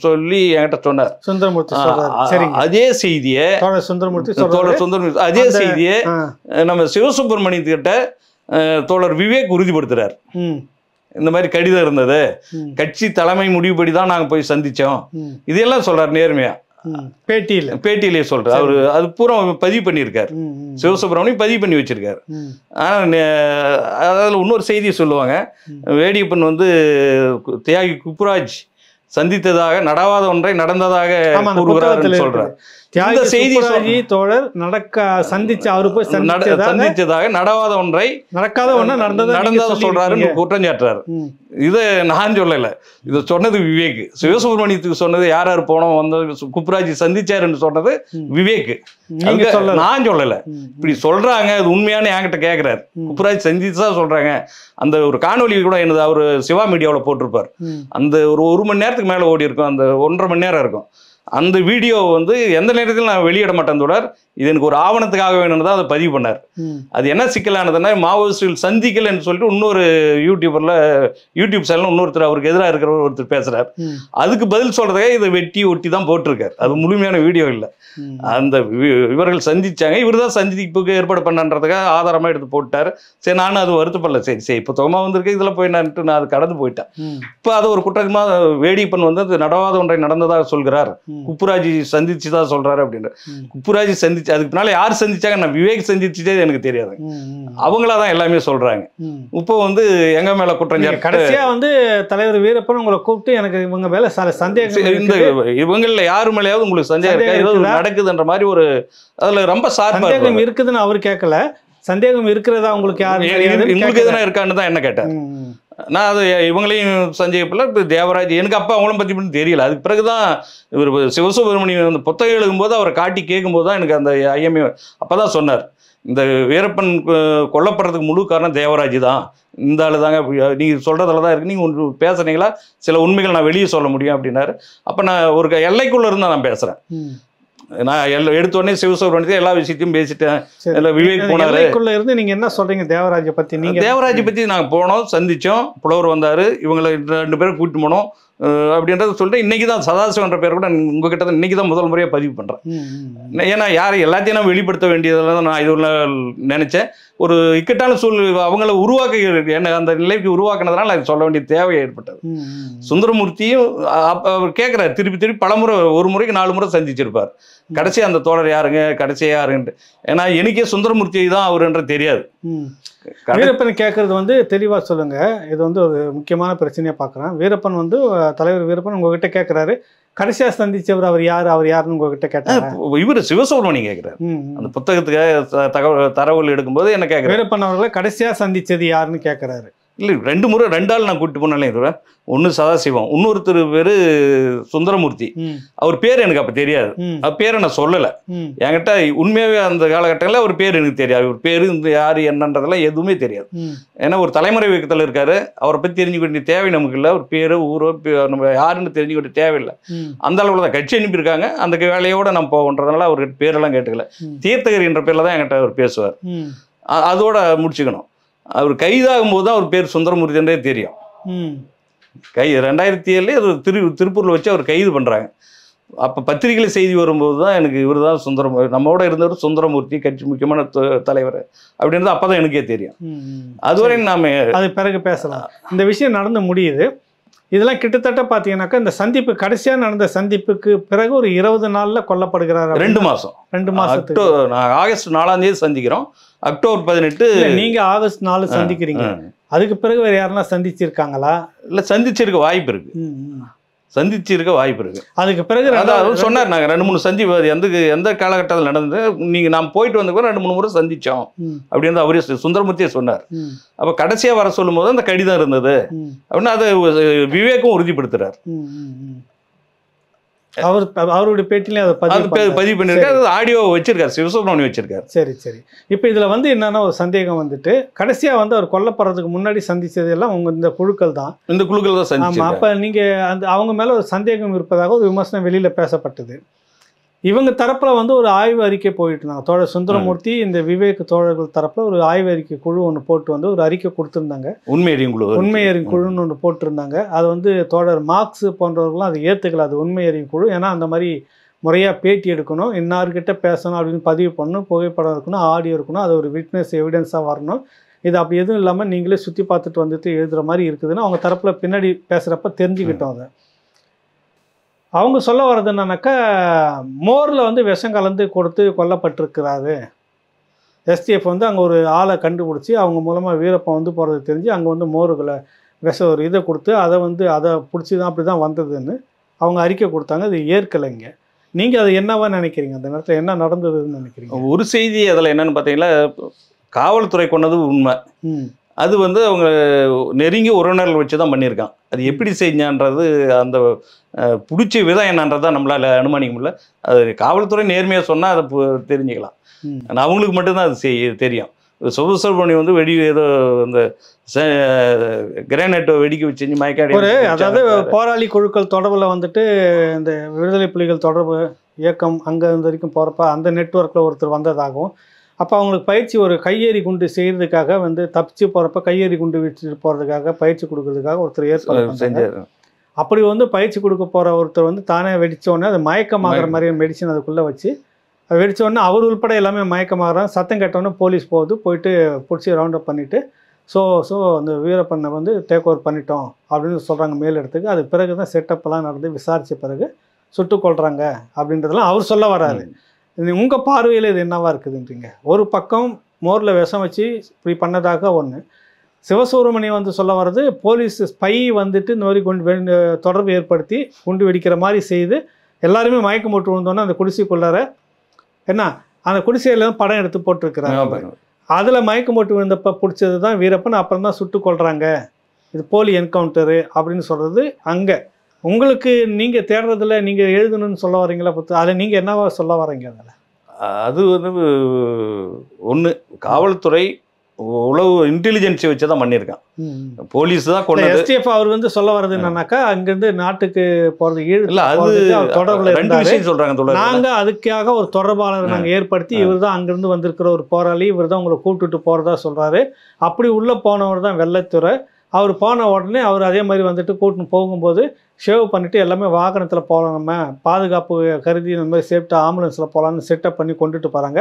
சொல்லி என்கிட்ட சொன்னார் சுந்தரமூர்த்தி அதே செய்தியை சுந்தரமூர்த்தி தோழர் சுந்தரமூர்த்தி அதே செய்தியை நம்ம சிவசுப்ரமணியத்துக்கிட்ட தோழர் விவேக் உறுதிப்படுத்துறாரு இந்த மாதிரி கடிதம் இருந்தது கட்சி தலைமை முடிவுபடி தான் நாங்கள் போய் சந்தித்தோம் இதையெல்லாம் சொல்கிறார் நேர்மையாக பேட்டியில பேட்டியிலே சொல்றாரு அவரு அது பூரா பதிவு பண்ணியிருக்காரு சிவசுப்ரமணியம் பதிவு பண்ணி வச்சிருக்காரு ஆனால் அதில் இன்னொரு செய்தியை சொல்லுவாங்க வேடியப்பன் வந்து தியாகி குப்ராஜ் சந்தித்ததாக நடவாத ஒன்றை நடந்ததாக கூறுகிறார் தியாக செய்தி தோழர் நடக்க சந்திச்சு அவரு போய் சந்திச்சதாக நடவாத ஒன்றை நடக்காத ஒன்று நடந்தது நடந்ததை சொல்றாருன்னு குற்றம் சாட்டுறாரு இதை நான் சொல்லல இதை சொன்னது விவேக் சிவசுப்ரமணியத்துக்கு சொன்னது யார் யார் போனோம் வந்த குப்ராஜி சந்திச்சாருன்னு சொன்னது விவேக் நான் சொல்லல இப்படி சொல்றாங்க அது உண்மையானு என்கிட்ட கேட்கிறாரு குப்ராஜ் சந்திச்சுதான் சொல்றாங்க அந்த ஒரு காணொலி கூட என்னது அவர் சிவா மீடியாவில் போட்டிருப்பார் அந்த ஒரு ஒரு மணி நேரத்துக்கு மேலே ஓடி இருக்கும் அந்த ஒன்றரை மணி நேரம் இருக்கும் அந்த வீடியோ வந்து எந்த நேரத்தில் நான் வெளியிட மாட்டேன் தொடர் இது எனக்கு ஒரு ஆவணத்துக்காக வேணும்னு தான் அதை பதிவு பண்ணார் அது என்ன சிக்கலானதுன்னா சந்திக்கல் என்று சொல்லிட்டு இன்னொரு யூடியூபரில் யூடியூப் சேனல் இன்னொருத்தர் அவருக்கு எதிராக இருக்கிற ஒருத்தர் பேசுகிறார் அதுக்கு பதில் சொல்கிறதுக்காக இதை வெட்டி ஒட்டி தான் போட்டிருக்கார் அது முழுமையான வீடியோ இல்லை அந்த இவர்கள் சந்திச்சாங்க இவர் தான் சந்திப்புக்கு ஏற்பாடு பண்ணன்றதுக்காக ஆதாரமாக எடுத்து போட்டார் சரி நானும் அது வருத்தப்படல சரி சரி இப்போ தொகமாக வந்திருக்கு இதில் போய் நான்ட்டு நான் அது கடந்து போயிட்டேன் இப்போ அது ஒரு குற்றமாக வேடிப்பன் வந்து அது நடவாத ஒன்றை நடந்ததாக சொல்கிறார் குப்புராஜி சந்திச்சு தான் சொல்றாரு அப்படின்னு குப்புராஜி சந்திச்சு அதுக்கு பின்னால யார் சந்திச்சாங்க நான் விவேக் சந்திச்சுட்டே எனக்கு தெரியாது அவங்களா தான் எல்லாமே சொல்றாங்க இப்போ வந்து எங்க மேல குற்றம் கடைசியா வந்து தலைவர் வீரப்பன் உங்களை கூப்பிட்டு எனக்கு இவங்க மேல சில சந்தேகம் இந்த இவங்கள யாரு மேலேயாவது உங்களுக்கு சந்தேகம் ஏதாவது நடக்குதுன்ற மாதிரி ஒரு அதுல ரொம்ப சார்பாக இருக்குதுன்னு அவர் கேட்கல சந்தேகம் இருக்கிறதா உங்களுக்கு யாரு உங்களுக்கு எதுனா இருக்கான்னு தான் என்ன கேட்டேன் நான் அது இவங்களையும் சஞ்சய் பிள்ளை இப்போ தேவராஜ் எனக்கு அப்போ அவங்களும் பற்றி பண்ணி தெரியல அதுக்கு பிறகு தான் இவர் சிவசுப்ரமணியம் அந்த புத்தகம் எழுதும்போது அவரை காட்டி கேட்கும்போது தான் எனக்கு அந்த ஐஎம்ஏ அப்போ தான் சொன்னார் இந்த வீரப்பன் கொல்லப்படுறதுக்கு முழு காரணம் தேவராஜ் தான் இந்த ஆள் தாங்க நீங்கள் சொல்கிறதுல தான் இருக்குது நீங்கள் ஒன்று பேசுனீங்களா சில உண்மைகள் நான் வெளியே சொல்ல முடியும் அப்படின்னாரு அப்போ நான் ஒரு எல்லைக்குள்ளே இருந்தால் நான் பேசுகிறேன் நான் எல்லாம் எடுத்தோடனே சிவசுப்ரமணியத்தை எல்லா விஷயத்தையும் பேசிட்டேன் எல்லாம் விவேக் போனாரு இருந்து நீங்க என்ன சொல்றீங்க தேவராஜை பத்தி நீங்க தேவராஜை பத்தி நாங்கள் போனோம் சந்திச்சோம் புலவர் வந்தாரு இவங்களை ரெண்டு பேரும் கூட்டிட்டு போனோம் அப்படின்றத சொல்லிட்டு இன்னைக்கு தான் சதாசிவன்ற பேர் கூட உங்ககிட்ட தான் இன்னைக்கு தான் முதல் முறையாக பதிவு பண்ணுறேன் ஏன்னா யார் எல்லாத்தையும் நான் வெளிப்படுத்த வேண்டியதெல்லாம் நான் இது நினச்சேன் ஒரு இக்கட்டான சூழ்நிலை அவங்கள உருவாக்க என்ன அந்த நிலைக்கு உருவாக்குனதுனால அது சொல்ல வேண்டிய தேவை ஏற்பட்டது சுந்தரமூர்த்தியும் அவர் கேட்குறாரு திருப்பி திருப்பி பலமுறை ஒரு முறைக்கு நாலு முறை சந்திச்சிருப்பார் கடைசி அந்த தோழர் யாருங்க கடைசியா யாருன்ட்டு ஏன்னா எனக்கே சுந்தரமூர்த்தி தான் அவருன்ற தெரியாது வீரப்பன் கேட்கறது வந்து தெளிவாக சொல்லுங்க இது வந்து ஒரு முக்கியமான பிரச்சனையாக பார்க்குறேன் வீரப்பன் வந்து தலைவர் வீரப்பன் உங்ககிட்ட கேட்குறாரு கடைசியாக சந்திச்சவர் அவர் யார் அவர் யாருன்னு உங்ககிட்ட கேட்டார் இவர் சிவசுப்ரமணி கேட்குறாரு அந்த புத்தகத்துக்காக தகவல் தரவுகள் எடுக்கும்போது என்ன கேட்குறாரு வீரப்பன் அவர்களை கடைசியாக சந்தித்தது யாருன்னு கேட்கறாரு இல்லை ரெண்டு முறை ரெண்டு ஆள் நான் கூப்பிட்டு போனாலே தவிர ஒன்று சதாசிவம் இன்னொருத்தர் பேர் சுந்தரமூர்த்தி அவர் பேர் எனக்கு அப்போ தெரியாது அவர் பேரை நான் சொல்லலை என்கிட்ட உண்மையாகவே அந்த காலகட்டங்களில் அவர் பேர் எனக்கு தெரியாது அவர் பேர் இந்த யார் என்னன்றதெல்லாம் எதுவுமே தெரியாது ஏன்னா ஒரு தலைமுறை வீக்கத்தில் இருக்காரு அவரை பற்றி தெரிஞ்சுக்க வேண்டிய தேவை நமக்கு இல்லை ஒரு பேர் ஊரோ நம்ம யாருன்னு தெரிஞ்சுக்க வேண்டிய தேவையில்லை அந்த அளவில் தான் கட்சி அனுப்பியிருக்காங்க அந்த வேலையோடு நம்ம போகன்றதுனால அவர்கிட்ட பேரெல்லாம் கேட்டுக்கல தீர்த்தகர் என்ற பேரில் தான் என்கிட்ட அவர் பேசுவார் அதோட முடிச்சுக்கணும் அவர் கைதாகும் போது தான் அவர் பேர் சுந்தரமூர்த்தின்றே தெரியும் கை ரெண்டாயிரத்தி ஏழுலேயே அது திரு திருப்பூரில் வச்சு அவர் கைது பண்ணுறாங்க அப்போ பத்திரிகை செய்தி வரும்போது தான் எனக்கு இவர் தான் சுந்தரம் நம்மோட இருந்தவர் சுந்தரமூர்த்தி கட்சி முக்கியமான த தலைவர் அப்படின்றது அப்போ தான் எனக்கே தெரியும் அதுவரை நாம் அது பிறகு பேசலாம் இந்த விஷயம் நடந்து முடியுது இதெல்லாம் கிட்டத்தட்ட பார்த்தீங்கன்னாக்கா இந்த சந்திப்பு கடைசியாக நடந்த சந்திப்புக்கு பிறகு ஒரு இருபது நாளில் கொல்லப்படுகிறார் ரெண்டு மாதம் ரெண்டு மாதம் நான் ஆகஸ்ட் நாலாம் தேதி சந்திக்கிறோம் அக்டோபர் பதினெட்டு நீங்க ஆகஸ்ட் நாலு சந்திக்கிறீங்க அதுக்கு பிறகு வேற யாரெல்லாம் சந்திச்சிருக்காங்களா இல்ல சந்திச்சிருக்க வாய்ப்பு இருக்கு சந்திச்சிருக்க வாய்ப்பு இருக்கு அதுக்கு பிறகு அதாவது சொன்னார் நாங்க ரெண்டு மூணு சந்தி எந்த எந்த காலகட்டத்தில் நடந்தது நீங்க நாம் போயிட்டு வந்த கூட ரெண்டு மூணு முறை சந்திச்சோம் அப்படின்னு அவரே சுந்தரமூர்த்தியே சொன்னார் அப்போ கடைசியா வர சொல்லும் போது அந்த கடிதம் இருந்தது அப்படின்னு அதை விவேகம் உறுதிப்படுத்துறாரு அவர் அவருடைய பேட்டிலையும் அதை பதிவு பதிவு பண்ணியிருக்காரு ஆடியோ வச்சிருக்காரு சிவசுப்ரமணியம் வச்சிருக்காரு சரி சரி இப்போ இதில் வந்து என்னன்னா ஒரு சந்தேகம் வந்துட்டு கடைசியாக வந்து அவர் கொல்லப்படுறதுக்கு முன்னாடி சந்திச்சது எல்லாம் உங்க இந்த குழுக்கள் தான் இந்த குழுக்கள் தான் ஆமாம் அப்போ நீங்கள் அந்த அவங்க மேலே ஒரு சந்தேகம் இருப்பதாக ஒரு விமர்சனம் வெளியில் பேசப்பட்டது இவங்க தரப்பில் வந்து ஒரு ஆய்வு அறிக்கை போயிட்டு இருந்தாங்க தோழர் சுந்தரமூர்த்தி இந்த விவேக் தோழர்கள் தரப்பில் ஒரு ஆய்வு அறிக்கை குழு ஒன்று போட்டு வந்து ஒரு அறிக்கை கொடுத்துருந்தாங்க உண்மை குழு உண்மையறி குழுன்னு ஒன்று போட்டிருந்தாங்க அது வந்து தோழர் மார்க்ஸ் போன்றவர்கள்லாம் அதை ஏற்றுக்கல அது உண்மை குழு ஏன்னா அந்த மாதிரி முறையாக பேட்டி எடுக்கணும் இன்னார்கிட்ட பேசணும் அப்படின்னு பதிவு பண்ணணும் புகைப்படம் இருக்கணும் ஆடியோ இருக்கணும் அது ஒரு விட்னஸ் எவிடன்ஸாக வரணும் இது அப்படி எதுவும் இல்லாமல் நீங்களே சுற்றி பார்த்துட்டு வந்துட்டு எழுதுகிற மாதிரி இருக்குதுன்னு அவங்க தரப்பில் பின்னாடி பேசுகிறப்ப தெரிஞ்சுக்கிட்டோம் அதை அவங்க சொல்ல வர்றது என்னன்னாக்கா மோரில் வந்து விஷம் கலந்து கொடுத்து கொல்லப்பட்டிருக்கிறாரு எஸ்டிஎஃப் வந்து அங்கே ஒரு ஆளை கண்டுபிடிச்சி அவங்க மூலமாக வீரப்பம் வந்து போகிறது தெரிஞ்சு அங்கே வந்து மோர்களை விஷ ஒரு இதை கொடுத்து அதை வந்து அதை பிடிச்சி தான் அப்படி தான் வந்ததுன்னு அவங்க அறிக்கை கொடுத்தாங்க அது ஏற்கலைங்க நீங்கள் அது என்னவா நினைக்கிறீங்க அந்த நேரத்தில் என்ன நடந்ததுன்னு நினைக்கிறீங்க ஒரு செய்தி அதில் என்னன்னு பார்த்தீங்கன்னா காவல்துறை கொண்டது உண்மை அது வந்து அவங்க நெருங்கி உறவினர்கள் வச்சு தான் பண்ணியிருக்கான் அது எப்படி செஞ்சான்றது அந்த பிடிச்ச விதம் என்னன்றதான் நம்மளால் அனுமானிக்க முடியல அது காவல்துறை நேர்மையாக சொன்னால் அதை தெரிஞ்சுக்கலாம் ஆனால் அவங்களுக்கு மட்டும்தான் அது தெரியும் சுபசுப்ரமணி வந்து வெடி ஏதோ அந்த கிரானைட்டோ வெடிக்க வச்சு மயக்காடி ஒரு அதாவது போராளி குழுக்கள் தொடர்பில் வந்துட்டு இந்த விடுதலை புலிகள் தொடர்பு இயக்கம் அங்கே இருந்த வரைக்கும் போகிறப்ப அந்த நெட்ஒர்க்கில் ஒருத்தர் வந்ததாகவும் அப்போ அவங்களுக்கு பயிற்சி ஒரு கையெறி குண்டு செய்கிறதுக்காக வந்து தப்பிச்சு போகிறப்ப கையெறி குண்டு வச்சுட்டு போகிறதுக்காக பயிற்சி கொடுக்கறதுக்காக ஒருத்தர் ஏற்பாடு செஞ்சார் அப்படி வந்து பயிற்சி கொடுக்க போகிற ஒருத்தர் வந்து தானே வெடித்தோடனே அது மயக்கமாகற மாதிரி மெடிசன் அதுக்குள்ளே வச்சு வெடித்தோடனே அவர் உள்பட எல்லாமே மயக்கமாகறான் சத்தம் கேட்டோன்னே போலீஸ் போகுது போயிட்டு பிடிச்சி ரவுண்ட் அப் பண்ணிவிட்டு ஸோ ஸோ அந்த வீரப்பண்ணை வந்து டேக் ஓவர் பண்ணிட்டோம் அப்படின்னு சொல்கிறாங்க மேல் இடத்துக்கு அது பிறகு தான் செட்டப்லாம் நடந்து விசாரித்த பிறகு சுட்டு கொள்கிறாங்க அப்படின்றதெல்லாம் அவர் சொல்ல வராரு இது உங்கள் பார்வையில் இது என்னவாக இருக்குதுன்றீங்க ஒரு பக்கம் மோரில் விஷம் வச்சு இப்படி பண்ணதாக ஒன்று சிவசுப்ரமணியம் வந்து சொல்ல வர்றது போலீஸ் ஸ்பை வந்துட்டு இந்த மாதிரி கொண்டு தொடர்பு ஏற்படுத்தி குண்டு வெடிக்கிற மாதிரி செய்து எல்லாருமே மயக்கம் போட்டு விழுந்தோன்னே அந்த குடிசைக்குள்ளார என்ன அந்த குடிசையில படம் எடுத்து போட்டிருக்கிறாங்க அதில் மயக்கம் போட்டு விழுந்தப்ப பிடிச்சது தான் வீரப்பன் அப்புறம் தான் சுட்டு கொள்றாங்க இது போலி என்கவுண்டரு அப்படின்னு சொல்கிறது அங்கே உங்களுக்கு நீங்கள் தேடுறதில் நீங்கள் எழுதணும்னு சொல்ல வரீங்களா பத்து அதில் நீங்கள் என்னவா சொல்ல வரீங்க அதில் அது வந்து ஒன்று காவல்துறை உளவு இன்டெலிஜென்ஸை வச்சு தான் பண்ணியிருக்கான் போலீஸ் தான் கொண்டு எஸ்டிஎஃப் அவர் வந்து சொல்ல வர்றது என்னன்னாக்கா அங்கிருந்து நாட்டுக்கு போறது இல்லை அது தொடர்பு ரெண்டு விஷயம் சொல்றாங்க தொடர்பு நாங்க அதுக்காக ஒரு தொடர்பாளர் நாங்க ஏற்படுத்தி இவர் தான் அங்கிருந்து வந்திருக்கிற ஒரு போராளி இவர் தான் உங்களை கூப்பிட்டுட்டு போறதா சொல்றாரு அப்படி உள்ள போனவர் தான் வெள்ளத்துறை அவர் போன உடனே அவர் அதே மாதிரி வந்துட்டு கூட்டின்னு போகும்போது ஷேவ் பண்ணிவிட்டு எல்லாமே வாகனத்தில் போகலாம் நம்ம பாதுகாப்பு கருதி இந்த மாதிரி சேஃப்டாக ஆம்புலன்ஸில் போகலான்னு செட்டப் பண்ணி கொண்டுட்டு போகிறாங்க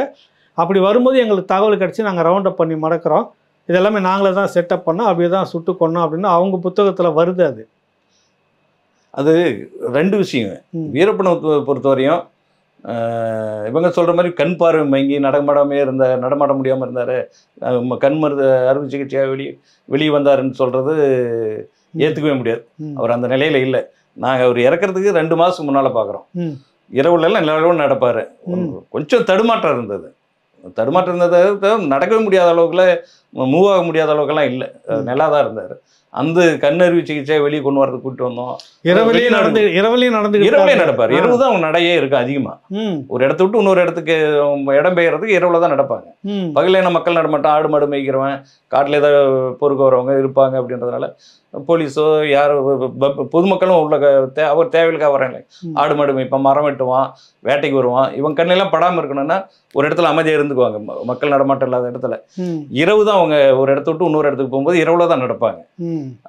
அப்படி வரும்போது எங்களுக்கு தகவல் கிடச்சி நாங்கள் ரவுண்ட் பண்ணி மடக்கிறோம் இதெல்லாமே நாங்களே தான் செட்டப் பண்ணோம் அப்படியே தான் சுட்டு கொண்டோம் அப்படின்னு அவங்க புத்தகத்தில் வருது அது அது ரெண்டு விஷயம் வீரப்பணத்தை பொறுத்தவரையும் இவங்க சொல்கிற மாதிரி கண் பார்வை மங்கி நடமாடாமே இருந்தார் நடமாட முடியாமல் இருந்தார் கண் மருந்து அறுவை சிகிச்சையாக வெளியே வெளியே வந்தாருன்னு சொல்கிறது ஏற்றுக்கவே முடியாது அவர் அந்த நிலையில் இல்லை நாங்கள் அவர் இறக்கிறதுக்கு ரெண்டு மாதம் முன்னால் பார்க்குறோம் இரவுலெல்லாம் நிலவும் நடப்பார் கொஞ்சம் தடுமாற்றம் இருந்தது தடுமாற்றம் இருந்தது நடக்கவே முடியாத அளவுக்குல மூவ் ஆக முடியாத அளவுக்குலாம் இல்லை நல்லா தான் இருந்தார் அந்த கண்ணறிவு சிகிச்சையை வெளியே கொண்டு வரது கூப்பிட்டு வந்தோம் இரவுலையும் நடந்து இரவுலையும் நடந்து இரவுலையும் நடப்பார் இரவு தான் அவங்க நடையே இருக்கும் அதிகமாக ஒரு இடத்த விட்டு இன்னொரு இடத்துக்கு இடம் பெயர்றதுக்கு இரவுல தான் நடப்பாங்க என்ன மக்கள் நடமாட்டோம் ஆடு மாடு மேய்க்கிறவன் காட்டில் ஏதாவது பொறுக்க வரவங்க இருப்பாங்க அப்படின்றதுனால போலீஸோ யார் பொதுமக்களும் உள்ள அவர் தேவைகளுக்காக வராங்க ஆடு மாடு இப்போ மரம் வெட்டுவான் வேட்டைக்கு வருவான் இவன் கண்ணெல்லாம் படாமல் இருக்கணும்னா ஒரு இடத்துல அமைதியாக இருந்துக்குவாங்க மக்கள் நடமாட்டம் இல்லாத இடத்துல இரவு தான் அவங்க ஒரு இடத்த விட்டு இன்னொரு இடத்துக்கு போகும்போது இரவுல தான் நடப்பாங்க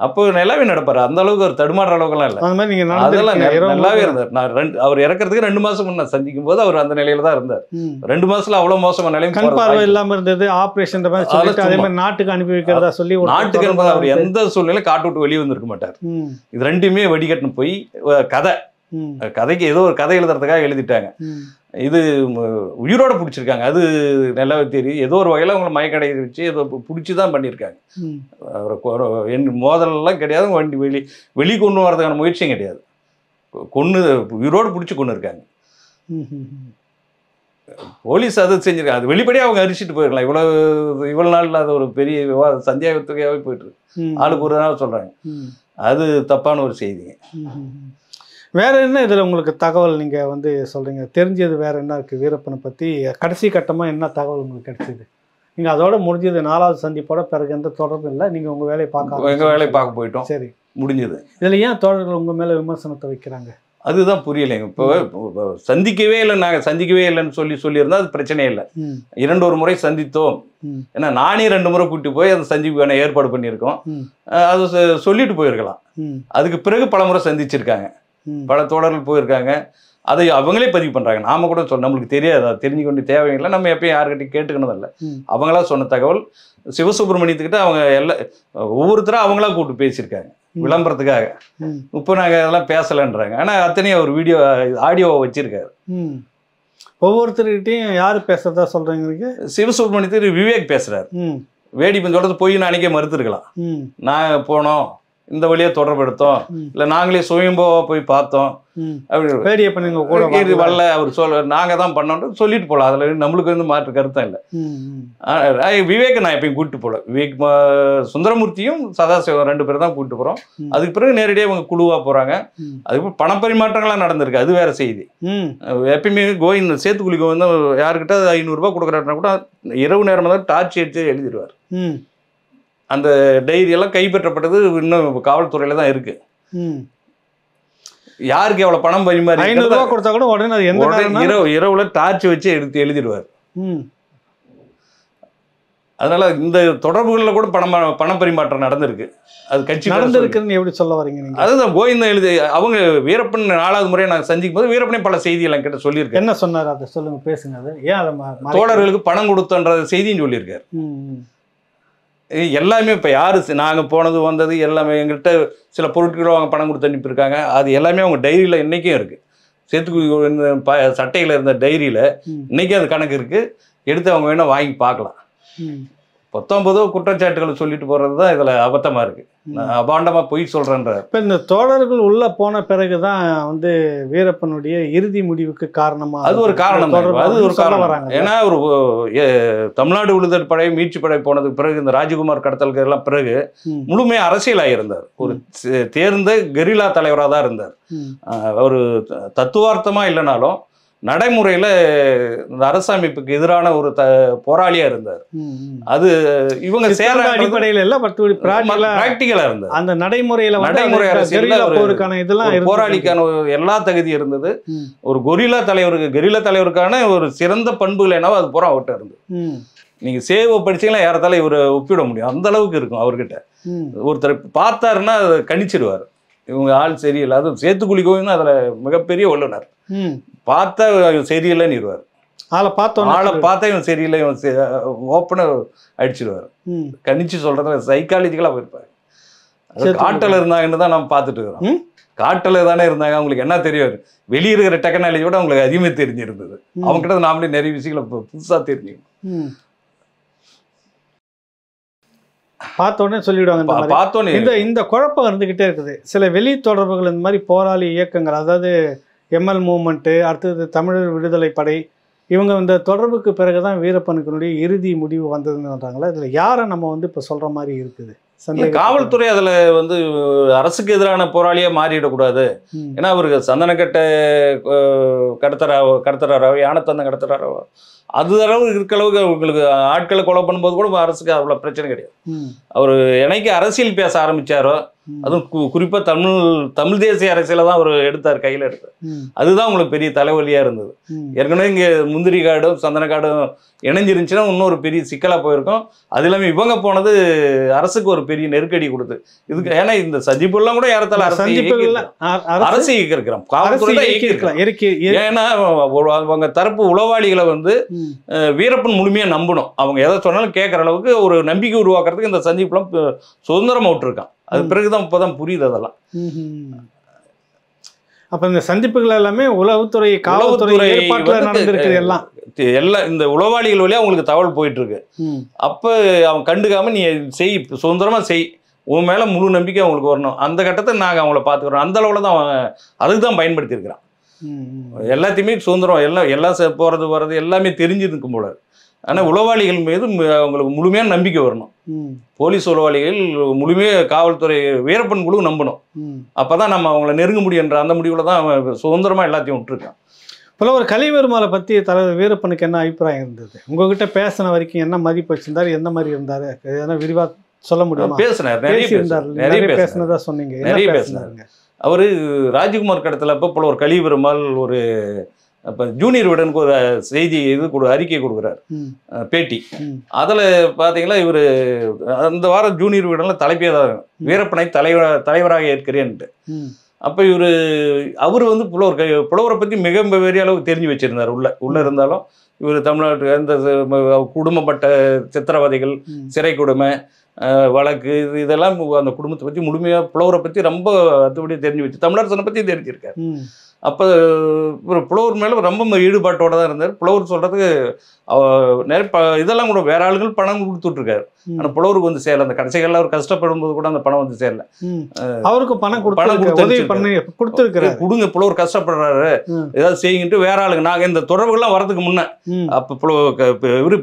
அப்போ நல்லாவே நடப்பாரு அந்த அளவுக்கு ஒரு தடுமாற அளவுக்குலாம் இல்லை அதெல்லாம் நல்லாவே இருந்தார் நான் ரெண்டு அவர் இறக்குறதுக்கு ரெண்டு மாசம் முன்ன சந்திக்கும் போது அவர் அந்த நிலையில தான் இருந்தார் ரெண்டு மாசத்துல அவ்வளவு மோசமான நிலையும் கண் பார்வை இல்லாம இருந்தது ஆபரேஷன் நாட்டுக்கு அனுப்பி வைக்கிறதா சொல்லி நாட்டுக்கு அவர் எந்த சூழ்நிலை காட்டு விட்டு வெளியே வந்திருக்க மாட்டார் இது ரெண்டுமே வடிகட்டணும் போய் கதை கதைக்கு ஏதோ ஒரு கதை எழுதுறதுக்காக எழுதிட்டாங்க இது உயிரோட பிடிச்சிருக்காங்க அது நல்லாவே தெரியுது ஏதோ ஒரு வகையில் அவங்களை மயக்கடை வச்சு ஏதோ பிடிச்சி தான் பண்ணியிருக்காங்க என் மோதலெல்லாம் கிடையாது வண்டி வெளி வெளி கொண்டு வரதுக்கான முயற்சியும் கிடையாது கொன்று உயிரோடு பிடிச்சி கொண்டு இருக்காங்க போலீஸ் அதை செஞ்சிருக்காங்க அது வெளிப்படையாக அவங்க அரிச்சிட்டு போயிருக்கலாம் இவ்வளவு இவ்வளவு நாள் அது ஒரு பெரிய விவாத சந்தியாக தொகையாகவே போயிட்டு ஆளுக்கு ஒரு நாள் சொல்றாங்க அது தப்பான ஒரு செய்திங்க வேற என்ன இதில் உங்களுக்கு தகவல் நீங்க வந்து சொல்றீங்க தெரிஞ்சது வேற என்ன இருக்கு வீரப்பனை பத்தி கடைசி கட்டமா என்ன தகவல் உங்களுக்கு கிடைச்சிது நீங்க அதோட முடிஞ்சது நாலாவது சந்திப்போட பிறகு எந்த தொடர்பு இல்லை நீங்க உங்க வேலையை பார்க்க எங்க வேலையை பார்க்க போயிட்டோம் சரி முடிஞ்சது இதில் ஏன் தோழர்கள் உங்க மேல விமர்சனத்தை வைக்கிறாங்க அதுதான் புரியலைங்க இப்போ சந்திக்கவே இல்லை நாங்கள் சந்திக்கவே இல்லைன்னு சொல்லி சொல்லியிருந்தா அது பிரச்சனையே இல்லை இரண்டு ஒரு முறை சந்தித்தோம் ஏன்னா நானே ரெண்டு முறை கூட்டி போய் அதை சந்திப்புக்கான ஏற்பாடு பண்ணியிருக்கோம் அது சொல்லிட்டு போயிருக்கலாம் அதுக்கு பிறகு பல முறை சந்திச்சிருக்காங்க பல தோழர்கள் போயிருக்காங்க அதை அவங்களே பதிவு பண்ணுறாங்க நாம கூட சொல்ல நம்மளுக்கு தெரியாது அதை தெரிஞ்சுக்கொண்டு தேவையில்லை நம்ம எப்பயும் யார்கிட்டையும் கேட்டுக்கணும் அவங்களா சொன்ன தகவல் சிவசுப்பிரமணியத்துக்கிட்ட அவங்க எல்லா ஒவ்வொருத்தரும் அவங்களா கூப்பிட்டு பேசியிருக்காங்க விளம்பரத்துக்காக இப்போ நாங்கள் அதெல்லாம் பேசலைன்றாங்க ஆனால் அத்தனையும் அவர் வீடியோ ஆடியோவை வச்சிருக்காரு ஒவ்வொருத்தர்கிட்டையும் யார் பேசுறதா சொல்றீங்க சிவசுப்ரமணியத்தில் விவேக் பேசுறாரு வேடிப்பன் சொல்றது பொய் அன்னைக்கே மறுத்துருக்கலாம் நான் போனோம் இந்த வழியா தொடர்பு எடுத்தோம் இல்ல நாங்களே சுயம்பவா போய் பார்த்தோம் வரல அவர் சொல்ல நாங்க தான் பண்ணோம் சொல்லிட்டு போலாம் அதுல நம்மளுக்கு வந்து மாற்று கருத்தம் இல்லை விவேக் நான் எப்பயும் கூட்டிட்டு போல விவேக் சுந்தரமூர்த்தியும் சதாசிவம் ரெண்டு பேரும் தான் கூட்டிட்டு போறோம் அதுக்கு பிறகு நேரடியாக இவங்க குழுவா போறாங்க அதுக்கு பண பரிமாற்றங்கள்லாம் நடந்திருக்கு அது வேற செய்தி எப்பயுமே கோயின் சேத்துக்குழி கோவிந்தான் யாருக்கிட்ட ரூபாய் கொடுக்குறாருன்னா கூட இரவு நேரம் தான் டார்ச் எடுத்து எழுதிடுவார் அந்த டைரியெல்லாம் கைப்பற்றப்பட்டது இன்னும் காவல்துறையில தான் இருக்கு யாருக்கு எவ்வளவு பணம் பரிமாறி ஐநூறு கொடுத்தா கூட உடனே அது எந்த இரவு இரவுல டார்ச் வச்சு எடுத்து எழுதிடுவார் அதனால இந்த தொடர்புகளில் கூட பணம் பணம் பரிமாற்றம் நடந்திருக்கு அது கட்சி நடந்திருக்குன்னு எப்படி சொல்ல வரீங்க அதுதான் கோவிந்தன் எழுதி அவங்க வீரப்பன் நாலாவது முறையை நான் சந்திக்கும் போது வீரப்பனே பல செய்திகள் கிட்ட சொல்லியிருக்கேன் என்ன சொன்னார் அதை சொல்லுங்க பேசுங்க அது ஏன் தோழர்களுக்கு பணம் கொடுத்தன்ற செய்தியும் சொல்லியிருக்காரு எல்லாமே இப்போ யார் நாங்கள் போனது வந்தது எல்லாமே எங்கள்கிட்ட சில பொருட்களும் அவங்க பணம் கொடுத்து அனுப்பியிருக்காங்க அது எல்லாமே அவங்க டைரியில் இன்றைக்கும் இருக்குது சேர்த்து ப சட்டையில் இருந்த டைரியில் இன்றைக்கும் அது கணக்கு இருக்குது எடுத்து அவங்க வேணால் வாங்கி பார்க்கலாம் பத்தொன்பதோ குற்றச்சாட்டுகளை சொல்லிட்டு போகிறது தான் இதில் அபத்தமாக இருக்குது நான் அபாண்டமாக பொய் சொல்கிறேன்றார் இப்போ இந்த தோழர்கள் உள்ளே போன பிறகு தான் வந்து வீரப்பனுடைய இறுதி முடிவுக்கு காரணமாக அது ஒரு காரணம் அது ஒரு காரணம் வராங்க ஏன்னா ஒரு தமிழ்நாடு விழுதல் படை மீட்சி படை போனதுக்கு பிறகு இந்த ராஜகுமார் கடத்தல்கள் எல்லாம் பிறகு முழுமையாக அரசியலாக இருந்தார் ஒரு தேர்ந்த கெரிலா தலைவராக தான் இருந்தார் ஒரு தத்துவார்த்தமாக இல்லைனாலும் நடைமுறையில் இந்த அரசமைப்புக்கு எதிரான ஒரு த இருந்தார் அது இவங்க சேர அடிப்படையில் இல்லை பட் அந்த நடைமுறையில நடைமுறை இதெல்லாம் போராளிக்கான எல்லா தகுதியும் இருந்தது ஒரு கொரிலா தலைவருக்கு கெரிலா தலைவருக்கான ஒரு சிறந்த பண்புகள் என்னவோ அது புறம் அவர்கிட்ட இருந்து நீங்கள் சேவை படிச்சீங்களா யாரத்தால இவரை ஒப்பிட முடியும் அந்த அளவுக்கு இருக்கும் அவர்கிட்ட ஒருத்தர் பார்த்தாருன்னா அதை கணிச்சிடுவார் இவங்க ஆள் சரியில்லாத சேத்துக்குழி கோவிலும் அதில் மிகப்பெரிய வல்லுனர் பார்த்தா சரியில்லைன்னு இருவார் ஆளை பார்த்தோம் ஆளை பார்த்தா இவன் சரியில்லை இவன் ஓப்பனர் அடிச்சிருவார் கணிச்சு சொல்கிறதுல சைக்காலஜிக்கலாக போயிருப்பார் காட்டில் இருந்தாங்கன்னு தான் நம்ம பார்த்துட்டு இருக்கிறோம் காட்டில் தானே இருந்தாங்க அவங்களுக்கு என்ன தெரியாது வெளியே இருக்கிற டெக்னாலஜியோட அவங்களுக்கு அதிகமாக தெரிஞ்சிருந்தது அவங்ககிட்ட நாமளே நிறைய விஷயங்களை புதுசாக தெரிஞ்சுக்கணும் பார்த்தோன்னே சொல்லிவிடுவாங்க பார்த்தோன்னே இந்த இந்த குழப்பம் இருந்துக்கிட்டே இருக்குது சில வெளி தொடர்புகள் இந்த மாதிரி போராளி இயக்கங்கள் அதாவது எம்எல் மூமெண்ட்டு அடுத்தது தமிழர் விடுதலை படை இவங்க இந்த தொடர்புக்கு பிறகு தான் வீரப்பனுக்கனுடைய இறுதி முடிவு வந்ததுன்னு வந்தாங்களா இதில் யாரை நம்ம வந்து இப்போ சொல்கிற மாதிரி இருக்குது காவல்துறை அதில் வந்து அரசுக்கு எதிரான போராளியாக மாறிடக்கூடாது ஏன்னா அவருக்கு சந்தனக்கட்டை கடத்துறாரோ கடத்துறாரோ யானை தந்தம் கடத்துறாரோ அது தடவை இருக்கிற அளவுக்கு அவங்களுக்கு ஆட்களை கொலை பண்ணும்போது கூட அரசுக்கு அவ்வளோ பிரச்சனை கிடையாது அவர் என்னைக்கு அரசியல் பேச ஆரம்பித்தாரோ அதுவும் குறிப்பாக தமிழ் தமிழ் தேசிய அரசியல தான் அவர் எடுத்தார் கையில் எடுத்தார் அதுதான் உங்களுக்கு பெரிய தலைவலியாக இருந்தது ஏற்கனவே இங்கே முந்திரி காடும் சந்தன காடும் இணைஞ்சிருந்துச்சுன்னா இன்னும் ஒரு பெரிய சிக்கலாக போயிருக்கும் அது இல்லாமல் இவங்க போனது அரசுக்கு ஒரு பெரிய நெருக்கடி கொடுத்து இதுக்கு ஏன்னா இந்த சஜிப்புலாம் கூட ஏறத்தால அரசு இயக்கிருக்கிறோம் ஏன்னா அவங்க தரப்பு உளவாளிகளை வந்து வீரப்பன் முழுமையாக நம்பணும் அவங்க எதை சொன்னாலும் கேட்குற அளவுக்கு ஒரு நம்பிக்கை உருவாக்குறதுக்கு இந்த சஞ்சீப்லாம் சுதந்திரமா விட்டுருக்கான் அது பிறகுதான் இப்போதான் புரியுது அதெல்லாம் அப்ப இந்த சந்திப்புகள் எல்லாமே உளவுத்துறை காவல்துறை எல்லாம் எல்லாம் இந்த உளவாளிகள் வழியா அவங்களுக்கு தகவல் போயிட்டு இருக்கு அப்ப அவன் கண்டுக்காம நீ செய் சுதந்திரமா செய் உன் மேல முழு நம்பிக்கை அவங்களுக்கு வரணும் அந்த கட்டத்தை நாங்க அவங்கள பார்த்துக்கிறோம் அந்த அளவுல தான் அவன் அதுக்கு தான் பயன்படுத்தியிருக்கிறான் எல்லாத்தையுமே சுதந்திரம் எல்லாம் எல்லாம் போறது வர்றது எல்லாமே தெரிஞ்சிருக்கும் போல ஆனால் உளவாளிகள் மீது அவங்களுக்கு முழுமையான நம்பிக்கை வரணும் போலீஸ் உளவாளிகள் முழுமையாக காவல்துறை வீரப்பன் குழு நம்பணும் அப்போ தான் நம்ம அவங்கள நெருங்க முடியும் என்ற அந்த முடிவில் தான் அவன் சுதந்திரமாக எல்லாத்தையும் விட்டுருக்கான் இப்போ ஒரு கலிவெருமாலை பற்றி தலைவர் வீரப்பனுக்கு என்ன அபிப்பிராயம் இருந்தது உங்ககிட்ட பேசின வரைக்கும் என்ன மதிப்பு வச்சிருந்தார் எந்த மாதிரி இருந்தார் எதனா விரிவாக சொல்ல முடியும் பேசினார் நிறைய பேசினதா சொன்னீங்க நிறைய பேசினாருங்க அவர் ராஜ்குமார் கடத்தில் அப்போ போல கழிவு கலிவெருமாள் ஒரு இப்போ ஜூனியர் விடனுக்கு ஒரு செய்தி இது கொடு அறிக்கை கொடுக்குறாரு பேட்டி அதில் பார்த்தீங்கன்னா இவர் அந்த வாரம் ஜூனியர் விடனில் தலைப்பே தான் வீரப்பனை தலைவராக தலைவராக ஏற்கிறேன்ட்டு அப்போ இவர் அவர் வந்து புலவர் கை புலவரை பற்றி மிக பெரிய அளவுக்கு தெரிஞ்சு வச்சுருந்தார் உள்ள உள்ளே இருந்தாலும் இவர் தமிழ்நாட்டு அந்த குடும்பப்பட்ட சித்திரவதைகள் சிறை கொடுமை வழக்கு இது இதெல்லாம் அந்த குடும்பத்தை பற்றி முழுமையாக புலவரை பற்றி ரொம்ப அத்துபடியாக தெரிஞ்சு வச்சு தமிழரசனை பற்றி தெரிஞ்சிருக்கேன் அப்போ ஒரு புலவர் மேலே ரொம்ப ஈடுபாட்டோட தான் இருந்தார் புலவர் சொல்கிறதுக்கு நிறைய இதெல்லாம் கூட வேற ஆளுகள் பணம் கொடுத்துட்ருக்காரு ஆனால் புலவருக்கு வந்து சேரல அந்த கடைசிகளில் அவர் கஷ்டப்படும் போது கூட அந்த பணம் வந்து சேரல அவருக்கு பணம் பணம் கொடுத்துருக்காரு கொடுங்க புலவர் கஷ்டப்படுறாரு ஏதாவது செய்யுங்கிட்டு வேற ஆளுங்க நாங்கள் இந்த தொடர்புகள்லாம் வரதுக்கு முன்னே அப்போ புலவர் இவர்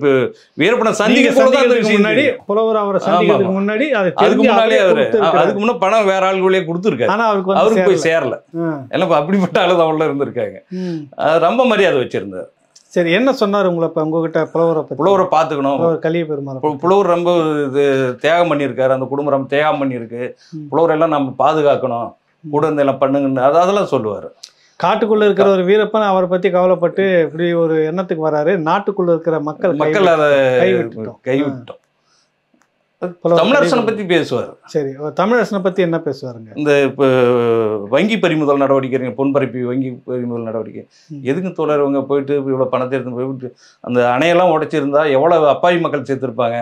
வீரப்பன சந்திக்க முன்னாடி புலவர் அவரை சந்திக்கிறதுக்கு முன்னாடி அதுக்கு முன்னாலே அவர் அதுக்கு முன்னே பணம் வேற ஆளுகளே கொடுத்துருக்காரு ஆனால் அவருக்கு அவருக்கு போய் சேரல எல்லாம் அப்படிப்பட்ட அழுதவன்ல இருந்திருக்காங்க ரொம்ப மரியாதை வச்சிருந்தார் சரி என்ன சொன்னார் உங்களை இப்போ உங்ககிட்ட புலவரை புலவரை பார்த்துக்கணும் கலிய பெருமாள் புலவர் ரொம்ப இது தியாகம் பண்ணியிருக்காரு அந்த குடும்பம் ரொம்ப தியாகம் பண்ணியிருக்கு எல்லாம் நம்ம பாதுகாக்கணும் கூட இருந்து எல்லாம் பண்ணுங்கன்னு அதெல்லாம் சொல்லுவார் காட்டுக்குள்ள இருக்கிற ஒரு வீரப்பன் அவரை பத்தி கவலைப்பட்டு இப்படி ஒரு எண்ணத்துக்கு வராரு நாட்டுக்குள்ள இருக்கிற மக்கள் மக்கள் அதை கைவிட்டோம் கைவிட்டோம் தமிழரசனை பத்தி பேசுவார் சரி தமிழரசனை பத்தி என்ன பேசுவாருங்க இந்த இப்போ வங்கி பறிமுதல் நடவடிக்கைங்க பொன்பரப்பி வங்கி பறிமுதல் நடவடிக்கை எதுக்கு தோழர் போயிட்டு இவ்வளவு பணத்தை எடுத்து போயிட்டு அந்த அணையெல்லாம் உடைச்சிருந்தா எவ்வளவு அப்பாவி மக்கள் சேர்த்துருப்பாங்க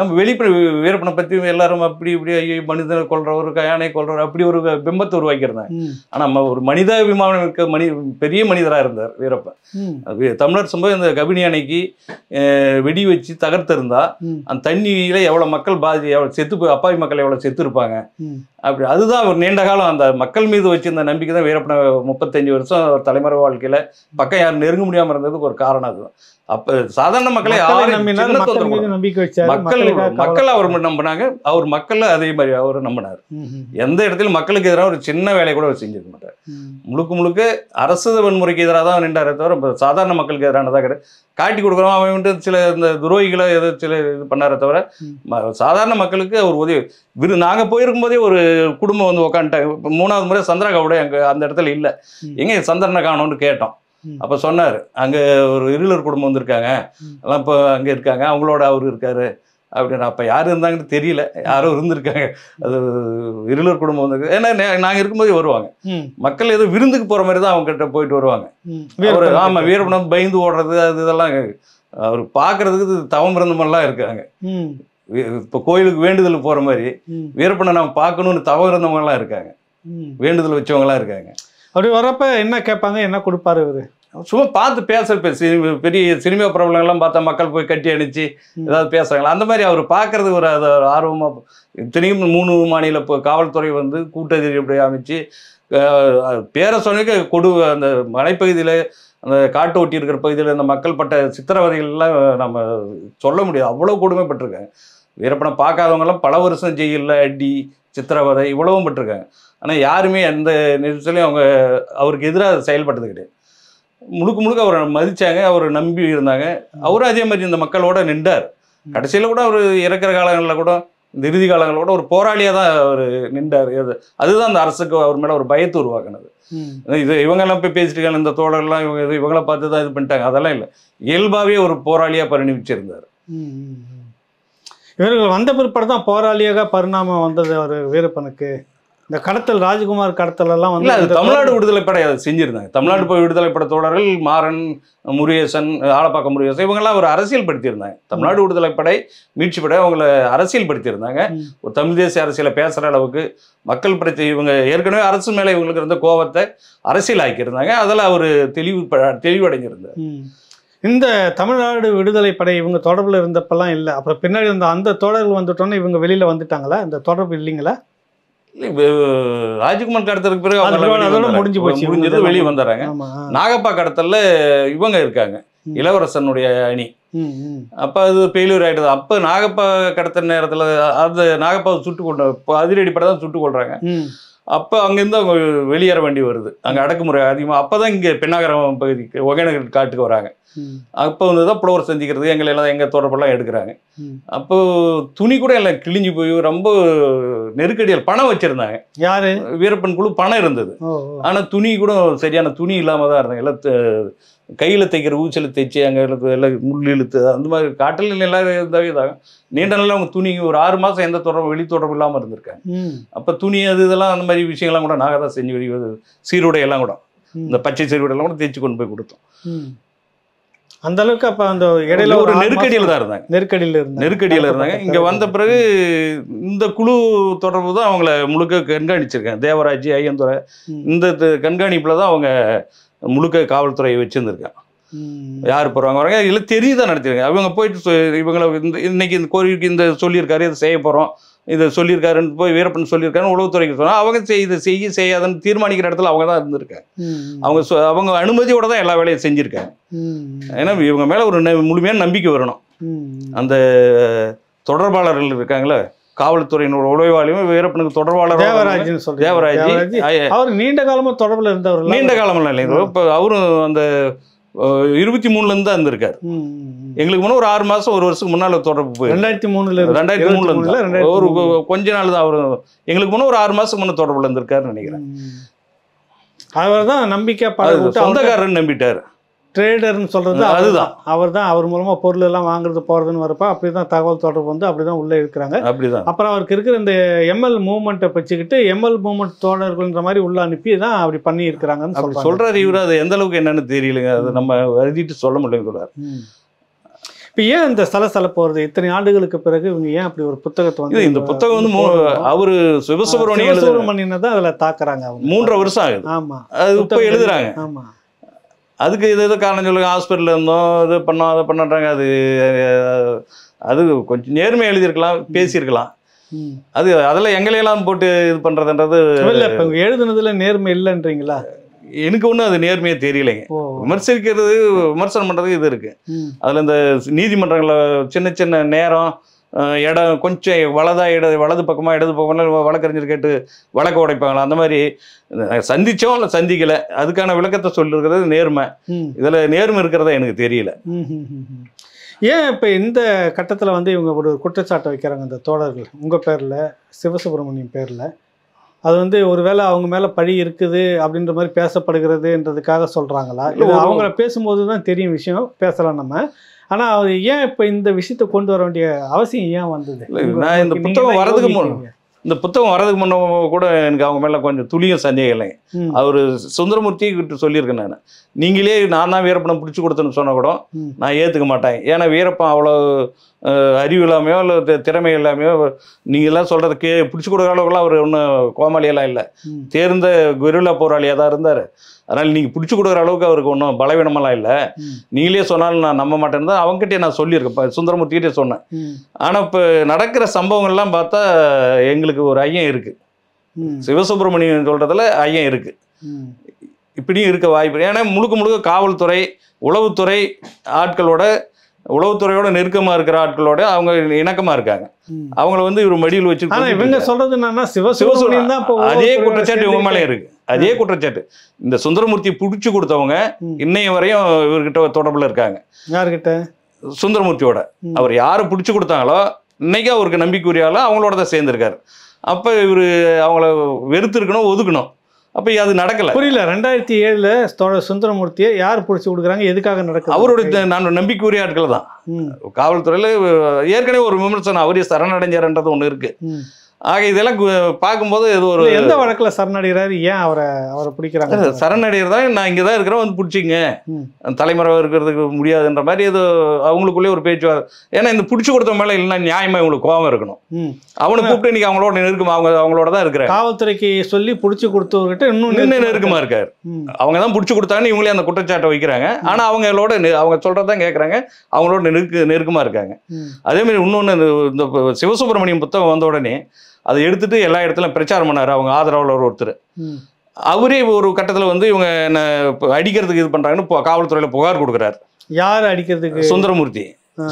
நம்ம வெளிப்புற வீரப்பனை பத்தி எல்லாரும் அப்படி இப்படி ஐயோ மனிதனை கொள்றவர் கயானை கொள்றவர் அப்படி ஒரு பிம்பத்தை உருவாக்கியிருந்தாங்க ஆனா நம்ம ஒரு மனித இருக்க மனி பெரிய மனிதராக இருந்தார் வீரப்பன் தமிழர் சம்பவம் இந்த கபினி அணைக்கு வெடி வச்சு தகர்த்திருந்தா அந்த தண்ணியில எவ்வளவு மக்கள் மக்கள் பாதி எவ்வளோ செத்து போய் அப்பாவி மக்கள் எவ்வளோ செத்து இருப்பாங்க அப்படி அதுதான் அவர் நீண்ட காலம் அந்த மக்கள் மீது வச்சிருந்த நம்பிக்கை தான் வீரப்பன முப்பத்தஞ்சு வருஷம் அவர் தலைமுறை வாழ்க்கையில் பக்கம் யாரும் நெருங்க முடியாமல் இருந்ததுக்கு ஒரு காரணம் அதுதான் அப்ப சாதாரண மக்களை மக்கள் அவர் நம்பினாங்க அவர் மக்கள் அதே மாதிரி அவர் நம்பினார் எந்த இடத்துல மக்களுக்கு எதிராக ஒரு சின்ன வேலையை கூட அவர் செஞ்சிருக்க மாட்டார் முழுக்க முழுக்க அரசு வன்முறைக்கு எதிராக தான் நின்றாரே தவிர சாதாரண மக்களுக்கு எதிரானதாக கிடையாது காட்டி கொடுக்குறோம் அவன் வந்துட்டு சில இந்த துரோகிகளை எதோ சில இது பண்ணாரே தவிர சாதாரண மக்களுக்கு அவர் உதவி விரு நாங்கள் போயிருக்கும் போதே ஒரு குடும்பம் வந்து உக்காந்துட்டாங்க மூணாவது முறை சந்திரகாவோட எங்கள் அந்த இடத்துல இல்லை எங்கே சந்திரனை காணோம்னு கேட்டோம் அப்ப சொன்னார் அங்க ஒரு இருளர் குடும்பம் வந்திருக்காங்க எல்லாம் இப்போ அங்க இருக்காங்க அவங்களோட அவர் இருக்காரு அப்படின்னு அப்ப யாரு இருந்தாங்கன்னு தெரியல யாரோ இருந்திருக்காங்க அது இருளர் குடும்பம் வந்து ஏன்னா நாங்க இருக்கும்போது வருவாங்க மக்கள் ஏதோ விருந்துக்கு போற மாதிரி தான் அவங்ககிட்ட போயிட்டு வருவாங்க ஆமா ஆமாம் வீரபுணம் பயந்து ஓடுறது அது இதெல்லாம் அவர் பாக்குறதுக்கு தவம் இருந்த மாதிரிலாம் இருக்காங்க இப்போ கோயிலுக்கு வேண்டுதல் போற மாதிரி வீரப்பனை நம்ம பார்க்கணும்னு தவம் எல்லாம் இருக்காங்க வேண்டுதல் வச்சவங்க எல்லாம் இருக்காங்க அப்படி வரப்ப என்ன கேட்பாங்க என்ன கொடுப்பாரு இவரு சும்மா பார்த்து பேசுற பெரிய சினிமா பிரபலங்கள்லாம் பார்த்தா மக்கள் போய் கட்டி அணிச்சு ஏதாவது பேசுறாங்களா அந்த மாதிரி அவர் பார்க்கறது ஒரு அதை ஆர்வமாக இத்தனையும் மூணு மாநில காவல்துறை வந்து கூட்டத்தில் இப்படி அமைச்சு பேரை சொன்னதுக்கு கொடு அந்த மலைப்பகுதியில் அந்த காட்டு ஒட்டி இருக்கிற பகுதியில் இந்த மக்கள் பட்ட சித்திரவதைகள்லாம் நம்ம சொல்ல முடியாது அவ்வளோ கொடுமைப்பட்டிருக்கேன் வீரப்பனை பார்க்காதவங்களாம் பல வருஷம் ஜெயிலில் அடி சித்திரவதை இவ்வளவும் பட்டிருக்கேன் ஆனால் யாருமே எந்த நிகழ்ச்சியிலையும் அவங்க அவருக்கு எதிராக செயல்பட்டது கிடையாது முழுக்க முழுக்க அவரை மதித்தாங்க அவரை நம்பி இருந்தாங்க அவரும் அதே மாதிரி இந்த மக்களோட நின்றார் கடைசியில் கூட அவர் இறக்குற காலங்களில் கூட இந்த இறுதி காலங்களில் கூட ஒரு போராளியாக தான் அவர் நின்றார் அதுதான் அந்த அரசுக்கு அவர் மேலே ஒரு பயத்தை உருவாக்குனது இது இவங்கெல்லாம் போய் பேசிட்டு இந்த தோழர்கள்லாம் இவங்க இது இவங்கள பார்த்து தான் இது பண்ணிட்டாங்க அதெல்லாம் இல்லை இயல்பாகவே ஒரு போராளியாக பரிணமிச்சிருந்தார் இவர்கள் வந்த பிற்பாடு தான் போராளியாக பரிணாமம் வந்தது அவர் வீரப்பனுக்கு இந்த கடத்தல் ராஜ்குமார் எல்லாம் வந்து தமிழ்நாடு விடுதலை படை அதை செஞ்சுருந்தாங்க தமிழ்நாடு போய் விடுதலை பட தோழர்கள் மாறன் முருகேசன் ஆலப்பாக்கம் முருகேசன் இவங்கெல்லாம் ஒரு அரசியல் படுத்தியிருந்தாங்க தமிழ்நாடு விடுதலை படை மீட்சி படை அவங்கள அரசியல் படுத்தியிருந்தாங்க ஒரு தமிழ் தேசிய அரசியலை பேசுகிற அளவுக்கு மக்கள் படைத்த இவங்க ஏற்கனவே அரசு மேலே இவங்களுக்கு இருந்த கோபத்தை அரசியல் ஆக்கியிருந்தாங்க அதில் அவர் தெளிவு தெளிவடைஞ்சிருந்தார் இந்த தமிழ்நாடு விடுதலை படை இவங்க தொடர்பில் இருந்தப்பெல்லாம் இல்லை அப்புறம் பின்னாடி இருந்த அந்த தொடர்கள் வந்துட்டோன்னே இவங்க வெளியில் வந்துட்டாங்களா இந்த தொடர்பு இல்லைங்களா ராஜ்குமார் கடத்தலுக்கு பிறகு முடிஞ்சு போச்சு முடிஞ்சது வெளியே வந்துடுறாங்க நாகப்பா கடத்தல இவங்க இருக்காங்க இளவரசனுடைய அணி அப்ப அது ஃபெயிலியூர் ஆகிடுது அப்ப நாகப்பா கடத்த நேரத்துல அது நாகப்பா சுட்டு கொண்டு அதிரடி தான் சுட்டு கொள்றாங்க அப்போ அங்கேருந்து அவங்க வெளியேற வேண்டி வருது அங்கே அடக்குமுறை அதிகமாக அப்போ தான் இங்கே பெண்ணாகரம் பகுதிக்கு ஒகேனகர் காட்டுக்கு வராங்க அப்போ வந்து தான் புலவர் சந்திக்கிறது எங்களை எல்லாம் எங்கள் தொடர்பெல்லாம் எடுக்கிறாங்க அப்போ துணி கூட எல்லாம் கிழிஞ்சு போய் ரொம்ப நெருக்கடியில் பணம் வச்சுருந்தாங்க யார் வீரப்பன் குழு பணம் இருந்தது ஆனால் துணி கூட சரியான துணி இல்லாமல் தான் இருந்தாங்க எல்லாம் கையில் தைக்கிற ஊச்சலை தைச்சி அங்கே எல்லாம் முள் இழுத்து அந்த மாதிரி காட்டில் எல்லாம் இருந்தாவே இதாக நீண்ட நாளில் அவங்க துணி ஒரு ஆறு மாதம் எந்த தொடர்பு வெளி தொடர்பு இல்லாமல் இருந்திருக்காங்க அப்போ துணி அது இதெல்லாம் அந்த மாதிரி விஷயங்கள்லாம் கூட நாங்கள் தான் செஞ்சு சீருடை எல்லாம் கூட இந்த பச்சை சீருடை எல்லாம் கூட தேய்ச்சி கொண்டு போய் கொடுத்தோம் அந்த அளவுக்கு அப்போ அந்த இடையில ஒரு நெருக்கடியில் தான் இருந்தாங்க நெருக்கடியில் இருந்தாங்க நெருக்கடியில் இருந்தாங்க இங்கே வந்த பிறகு இந்த குழு தொடர்பு தான் அவங்கள முழுக்க கண்காணிச்சிருக்காங்க தேவராஜ் ஐயந்துரை இந்த கண்காணிப்பில் தான் அவங்க முழுக்க காவல்துறையை வச்சுருந்துருக்கேன் யார் போகிறாங்க வராங்க இதில் தெரியுதான் நடத்திருக்காங்க இவங்க போயிட்டு இவங்களை இந்த இன்னைக்கு இந்த கோரிக்கைக்கு இந்த சொல்லியிருக்காரு இதை செய்ய போகிறோம் இதை சொல்லியிருக்காருன்னு போய் வீரப்பன் சொல்லியிருக்காருன்னு உளவுத்துறைக்கு சொன்னால் அவங்க செய் இதை செய்ய செய்யாதுன்னு தீர்மானிக்கிற இடத்துல அவங்க தான் இருந்திருக்காங்க அவங்க அவங்க அனுமதியோட தான் எல்லா வேலையும் செஞ்சுருக்காங்க ஏன்னா இவங்க மேலே ஒரு முழுமையான நம்பிக்கை வரணும் அந்த தொடர்பாளர்கள் இருக்காங்களே காவல்துறையினோட உழைவாளியும் வீரப்பனுக்கு தொடர்பாளர் தேவராஜ் அவர் நீண்ட காலமா தொடர்பில் இருந்தவர் நீண்ட காலமெல்லாம் இல்லைங்க இப்போ அவரும் அந்த இருபத்தி மூணுல இருந்து தான் இருந்திருக்காரு எங்களுக்கு முன்ன ஒரு ஆறு மாசம் ஒரு வருஷத்துக்கு முன்னால தொடர்பு போய் ரெண்டாயிரத்தி மூணுல ரெண்டாயிரத்தி மூணுல இருந்து ஒரு கொஞ்ச நாள் தான் அவரு எங்களுக்கு முன்ன ஒரு ஆறு மாசத்துக்கு முன்ன தொடர்புல இருந்திருக்காருன்னு நினைக்கிறேன் அவர் தான் நம்பிக்கை சொந்தக்காரன் நம்பிட்டாரு ட்ரேடர்னு சொல்கிறது அதுதான் அவர் தான் அவர் மூலமாக பொருள் எல்லாம் வாங்குறது போகிறதுன்னு வரப்போ அப்படி தான் தகவல் தொடர்பு வந்து அப்படி தான் உள்ளே இருக்கிறாங்க அப்படி தான் அப்புறம் அவருக்கு இருக்கிற இந்த எம்எல் மூவ்மெண்ட்டை வச்சுக்கிட்டு எம்எல் மூவ்மெண்ட் தோழர்கள்ன்ற மாதிரி உள்ள அனுப்பி தான் அப்படி பண்ணி இருக்கிறாங்கன்னு சொல்லி சொல்கிறார் இவர் அது எந்த அளவுக்கு என்னன்னு தெரியலைங்க அது நம்ம எழுதிட்டு சொல்ல முடியும் சொல்கிறார் இப்போ ஏன் இந்த ஸ்தல போகிறது இத்தனை ஆண்டுகளுக்கு பிறகு இவங்க ஏன் அப்படி ஒரு புத்தகத்தை வந்து இந்த புத்தகம் வந்து அவர் சிவசுப்ரமணியம் தான் அதில் தாக்குறாங்க மூன்றரை வருஷம் ஆகுது ஆமாம் அது இப்போ எழுதுறாங்க ஆமாம் அதுக்கு இது ஏதோ காரணம் சொல்லுங்கள் ஹாஸ்பிட்டலில் இருந்தோம் இது பண்ணோம் அதை பண்ணுறாங்க அது அது கொஞ்சம் நேர்மையாக எழுதியிருக்கலாம் பேசியிருக்கலாம் அது அதில் எங்களையெல்லாம் போட்டு இது பண்ணுறதுன்றது இல்லை இப்போ எழுதுனதுல நேர்மை இல்லைன்றீங்களா எனக்கு ஒன்றும் அது நேர்மையே தெரியலைங்க விமர்சிக்கிறது விமர்சனம் பண்ணுறது இது இருக்குது அதில் இந்த நீதிமன்றங்களில் சின்ன சின்ன நேரம் இடம் கொஞ்சம் வலதா இடது வலது பக்கமாக இடது பக்கமாக வழக்கறிஞர் கேட்டு வழக்க உடைப்பாங்களா அந்த மாதிரி சந்திச்சோம் இல்லை சந்திக்கல அதுக்கான விளக்கத்தை சொல்லிருக்கிறது நேர்மை இதில் நேர்மை இருக்கிறதா எனக்கு தெரியல ஏன் இப்போ இந்த கட்டத்தில் வந்து இவங்க ஒரு குற்றச்சாட்டை வைக்கிறாங்க இந்த தோழர்கள் உங்கள் பேரில் சிவசுப்பிரமணியம் பேரில் அது வந்து ஒருவேளை அவங்க மேலே பழி இருக்குது அப்படின்ற மாதிரி பேசப்படுகிறதுன்றதுக்காக சொல்கிறாங்களா இல்லை அவங்கள பேசும்போது தான் தெரியும் விஷயம் பேசலாம் நம்ம ஆனா அது ஏன் இப்ப இந்த விஷயத்த கொண்டு வர வேண்டிய அவசியம் ஏன் வந்தது நான் இந்த புத்தகம் வரதுக்கு முன் இந்த புத்தகம் வரதுக்கு முன்ன கூட எனக்கு அவங்க மேல கொஞ்சம் துளியும் சந்தேகம் இல்லைங்க அவர் சுந்தரமூர்த்தி கிட்ட சொல்லியிருக்கேன் நான் நீங்களே நான் தான் வீரப்பனை பிடிச்சி கொடுத்தேன்னு சொன்ன கூட நான் ஏற்றுக்க மாட்டேன் ஏன்னா வீரப்பன் அவ்வளோ அறிவு இல்லாமையோ இல்லை திறமை இல்லாமையோ நீங்கள்லாம் சொல்கிறது கே பிடிச்சி கொடுக்குற அளவுக்குலாம் அவர் ஒன்றும் கோமாளியெல்லாம் இல்லை தேர்ந்த குருவிழா போராளியாக தான் இருந்தார் அதனால் நீங்கள் பிடிச்சி கொடுக்குற அளவுக்கு அவருக்கு ஒன்றும் பலவீனமெல்லாம் இல்லை நீங்களே சொன்னாலும் நான் நம்ப மாட்டேன்னு தான் அவங்ககிட்டே நான் சொல்லியிருக்கேன் சுந்தரமூர்த்திக்கிட்டே சொன்னேன் ஆனால் இப்போ நடக்கிற சம்பவங்கள்லாம் பார்த்தா எங்களுக்கு ஒரு ஐயம் இருக்குது சிவசுப்பிரமணியன் சொல்கிறதுல ஐயம் இருக்குது இப்படியும் இருக்க வாய்ப்பு ஏன்னா முழுக்க முழுக்க காவல்துறை உளவுத்துறை ஆட்களோட உளவுத்துறையோட நெருக்கமா இருக்கிற ஆட்களோட அவங்க இணக்கமா இருக்காங்க அவங்கள வந்து இவர் மடியில் வச்சு இவங்க சொல்றது என்னன்னா தான் அதே குற்றச்சாட்டு இவங்க மேலே இருக்கு அதே குற்றச்சாட்டு இந்த சுந்தரமூர்த்தி புடிச்சு கொடுத்தவங்க இன்னைய வரையும் இவர்கிட்ட தொடர்புல இருக்காங்க யாருக்கிட்ட சுந்தரமூர்த்தியோட அவர் யாரை புடிச்சு கொடுத்தாங்களோ இன்னைக்கு அவருக்கு நம்பிக்கை நம்பிக்கையால அவங்களோட தான் சேர்ந்திருக்காரு அப்ப இவரு அவங்கள வெறுத்து இருக்கணும் ஒதுக்கணும் அப்போ அது நடக்கல புரியல ரெண்டாயிரத்தி ஏழில் சுந்தரமூர்த்தியை யார் பிடிச்சி கொடுக்குறாங்க எதுக்காக நடக்குது அவருடைய நான் நம்பிக்கைக்குரிய ஆட்கள் தான் காவல்துறையில் ஏற்கனவே ஒரு விமர்சனம் அவரே சரணடைஞ்சார்ன்றது ஒன்று இருக்குது ஆக இதெல்லாம் பார்க்கும்போது இது ஒரு எந்த வழக்கில் சரணடைகிறார் ஏன் அவரை அவரை பிடிக்கிறாங்க சரணடைகிறது தான் நான் இங்கே தான் இருக்கிறேன் வந்து பிடிச்சிங்க தலைமுறை இருக்கிறதுக்கு முடியாதுன்ற மாதிரி இது அவங்களுக்குள்ளே ஒரு பேச்சுவார் ஏன்னா இந்த பிடிச்சி கொடுத்த மேலே இல்லைன்னா நியாயமாக இவங்களுக்கு கோபம் இருக்கணும் அவனை கூப்பிட்டு இன்னைக்கு அவங்களோட நெருக்கமா அவங்க அவங்களோட தான் இருக்கிறார் காவல்துறைக்கு சொல்லி பிடிச்சி கொடுத்தவர்கிட்ட இன்னும் இன்னும் நெருக்கமாக இருக்கார் அவங்க தான் பிடிச்சி கொடுத்தாங்கன்னு இவங்களே அந்த குற்றச்சாட்டை வைக்கிறாங்க ஆனால் அவங்களோட அவங்க தான் கேட்குறாங்க அவங்களோட நெருக்கு நெருக்கமாக இருக்காங்க அதேமாதிரி இன்னொன்று இந்த சிவசுப்பிரமணியம் புத்தகம் வந்த உடனே அதை எடுத்துட்டு எல்லா இடத்துல பிரச்சாரம் பண்ணாரு அவங்க ஆதரவாளர் ஒருத்தர் அவரே ஒரு கட்டத்தில் வந்து இவங்க என்ன அடிக்கிறதுக்கு இது பண்றாங்கன்னு காவல்துறையில புகார் கொடுக்குறாரு யார் அடிக்கிறதுக்கு சுந்தரமூர்த்தி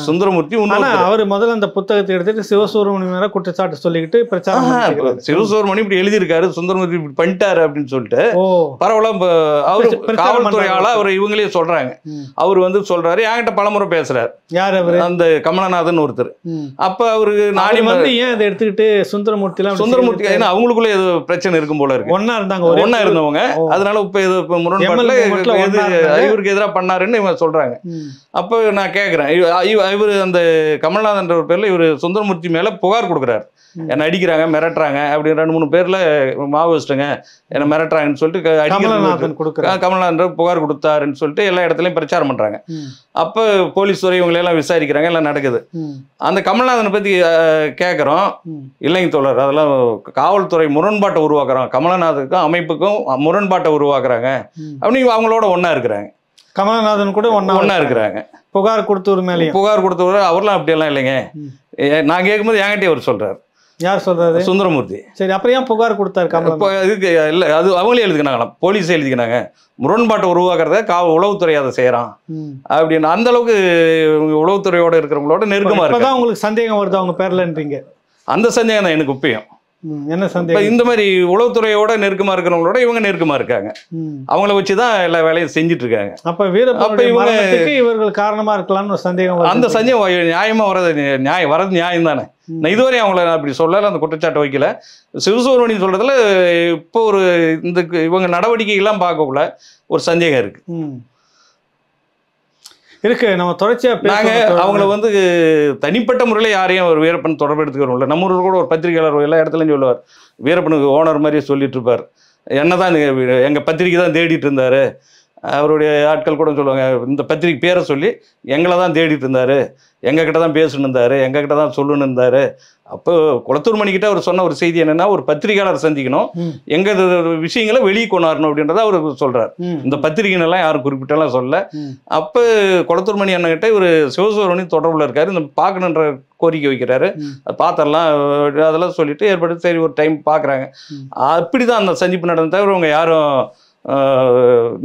சுந்தரமூர்த்தி அவர் முதல்ல அந்த புத்தகத்தை எடுத்துட்டு சிவசுவரமணி மேல குற்றச்சாட்டு சொல்லிக்கிட்டு பிரச்சாரம் சிவசுவரமணி இப்படி எழுதியிருக்காரு சுந்தரமூர்த்தி இப்படி பண்ணிட்டாரு அப்படின்னு சொல்லிட்டு பரவாயில்ல அவரு காவல்துறை அவர் இவங்களே சொல்றாங்க அவர் வந்து சொல்றாரு என்கிட்ட பலமுறை பேசுறாரு யார் அவர் அந்த கமலநாதன் ஒருத்தர் அப்ப அவருக்கு நாளை வந்து ஏன் அதை எடுத்துக்கிட்டு சுந்தரமூர்த்தி எல்லாம் சுந்தரமூர்த்தி ஏன்னா அவங்களுக்குள்ள ஏதோ பிரச்சனை இருக்கும் போல இருக்கு ஒன்னா இருந்தாங்க ஒன்னா இருந்தவங்க அதனால இப்ப இது முரண்பாடுல இவருக்கு எதிராக பண்ணாருன்னு இவங்க சொல்றாங்க அப்ப நான் கேக்குறேன் இவர் அந்த கமல்நாதன்ற ஒரு பேரில் இவர் சுந்தரமூர்த்தி மேலே புகார் கொடுக்குறார் என்னை அடிக்கிறாங்க மிரட்டுறாங்க அப்படி ரெண்டு மூணு பேரில் மாவோயிஸ்ட்டுங்க என்னை மிரட்டுறாங்கன்னு சொல்லிட்டு கமல்நாதன் கொடுக்குறாங்க புகார் கொடுத்தாருன்னு சொல்லிட்டு எல்லா இடத்துலையும் பிரச்சாரம் பண்ணுறாங்க அப்போ போலீஸ் துறை இவங்களெல்லாம் விசாரிக்கிறாங்க எல்லாம் நடக்குது அந்த கமல்நாதனை பற்றி கேட்குறோம் இல்லைங்க தோழர் அதெல்லாம் காவல்துறை முரண்பாட்டை உருவாக்குறாங்க கமலநாதனுக்கும் அமைப்புக்கும் முரண்பாட்டை உருவாக்குறாங்க அப்படின்னு அவங்களோட ஒன்றா இருக்கிறாங்க கமல்நாதன் கூட ஒன்றா ஒன்றா இருக்கிறாங்க புகார் கொடுத்தவர் மேலே புகார் கொடுத்தவர் அவர்லாம் அப்படியெல்லாம் இல்லைங்க நான் கேட்கும்போது என்கிட்ட அவர் சொல்கிறார் யார் சொல்றாரு சுந்தரமூர்த்தி சரி அப்புறம் ஏன் புகார் கொடுத்தாரு இப்போ இதுக்கு இல்லை அது அவங்களே எழுதுக்கினாங்களாம் போலீஸ் எழுதிக்கினாங்க முரண்பாட்டை உருவாக்குறத கா உளவுத்துறை அதை செய்கிறான் அப்படின்னு அந்த அளவுக்கு உளவுத்துறையோட இருக்கிறவங்களோட நெருக்கமாக இருக்கு உங்களுக்கு சந்தேகம் வருது அவங்க பேர்லன்றீங்க அந்த சந்தேகம் தான் எனக்கு உப்பையும் என்ன சந்தேகம் இந்த மாதிரி உளவுத்துறையோட நெருக்கமா இருக்கிறவங்களோட இவங்க நெருக்கமா இருக்காங்க அவங்கள வச்சுதான் எல்லா வேலையும் செஞ்சுட்டு இருக்காங்க அப்ப வீரப்ப இவங்க இவர்கள் காரணமா இருக்கலாம்னு சந்தேகம் அந்த சந்தேகம் நியாயமா வர்றது நியாயம் வர்றது நியாயம் தானே நான் இதுவரை அவங்கள அப்படி சொல்லல அந்த குற்றச்சாட்டு வைக்கல சிவசுவரணி சொல்றதுல இப்போ ஒரு இந்த இவங்க நடவடிக்கைகள்லாம் பார்க்கக்குள்ள ஒரு சந்தேகம் இருக்கு இருக்கு நம்ம தொடர்ச்சியா நாங்க அவங்கள வந்து தனிப்பட்ட முறையில் யாரையும் ஒரு வீரப்பன் தொடர்பு எடுத்துக்கிறோம்ல நம்ம ஊரில் கூட ஒரு பத்திரிகையாளர் எல்லா இடத்துலையும் சொல்லுவார் வீரப்பனுக்கு ஓனர் மாதிரியே சொல்லிட்டு இருப்பார் என்னதான் எங்க பத்திரிகை பத்திரிக்கை தான் தேடிட்டு இருந்தாரு அவருடைய ஆட்கள் கூட சொல்லுவாங்க இந்த பத்திரிக்கை பேரை சொல்லி எங்களை தான் தேடிட்டு இருந்தார் எங்ககிட்ட தான் பேசணும் இருந்தார் எங்ககிட்ட தான் சொல்லணும் இருந்தார் அப்போ குளத்தூர் மணிக்கிட்ட அவர் சொன்ன ஒரு செய்தி என்னென்னா ஒரு பத்திரிகையாளர் சந்திக்கணும் எங்கள் விஷயங்களை வெளியே கொண்டாடணும் அப்படின்றத அவர் சொல்கிறார் இந்த பத்திரிகைனெல்லாம் யாரும் குறிப்பிட்டெல்லாம் சொல்ல அப்போ குளத்தூர் மணி அண்ணகிட்ட இவர் சிவசோரணி தொடர்பில் இருக்கார் இந்த பார்க்கணுன்ற கோரிக்கை வைக்கிறாரு பார்த்தரலாம் அதெல்லாம் சொல்லிட்டு ஏற்பட்டு சரி ஒரு டைம் பார்க்குறாங்க அப்படி தான் அந்த சந்திப்பு தவிர அவங்க யாரும்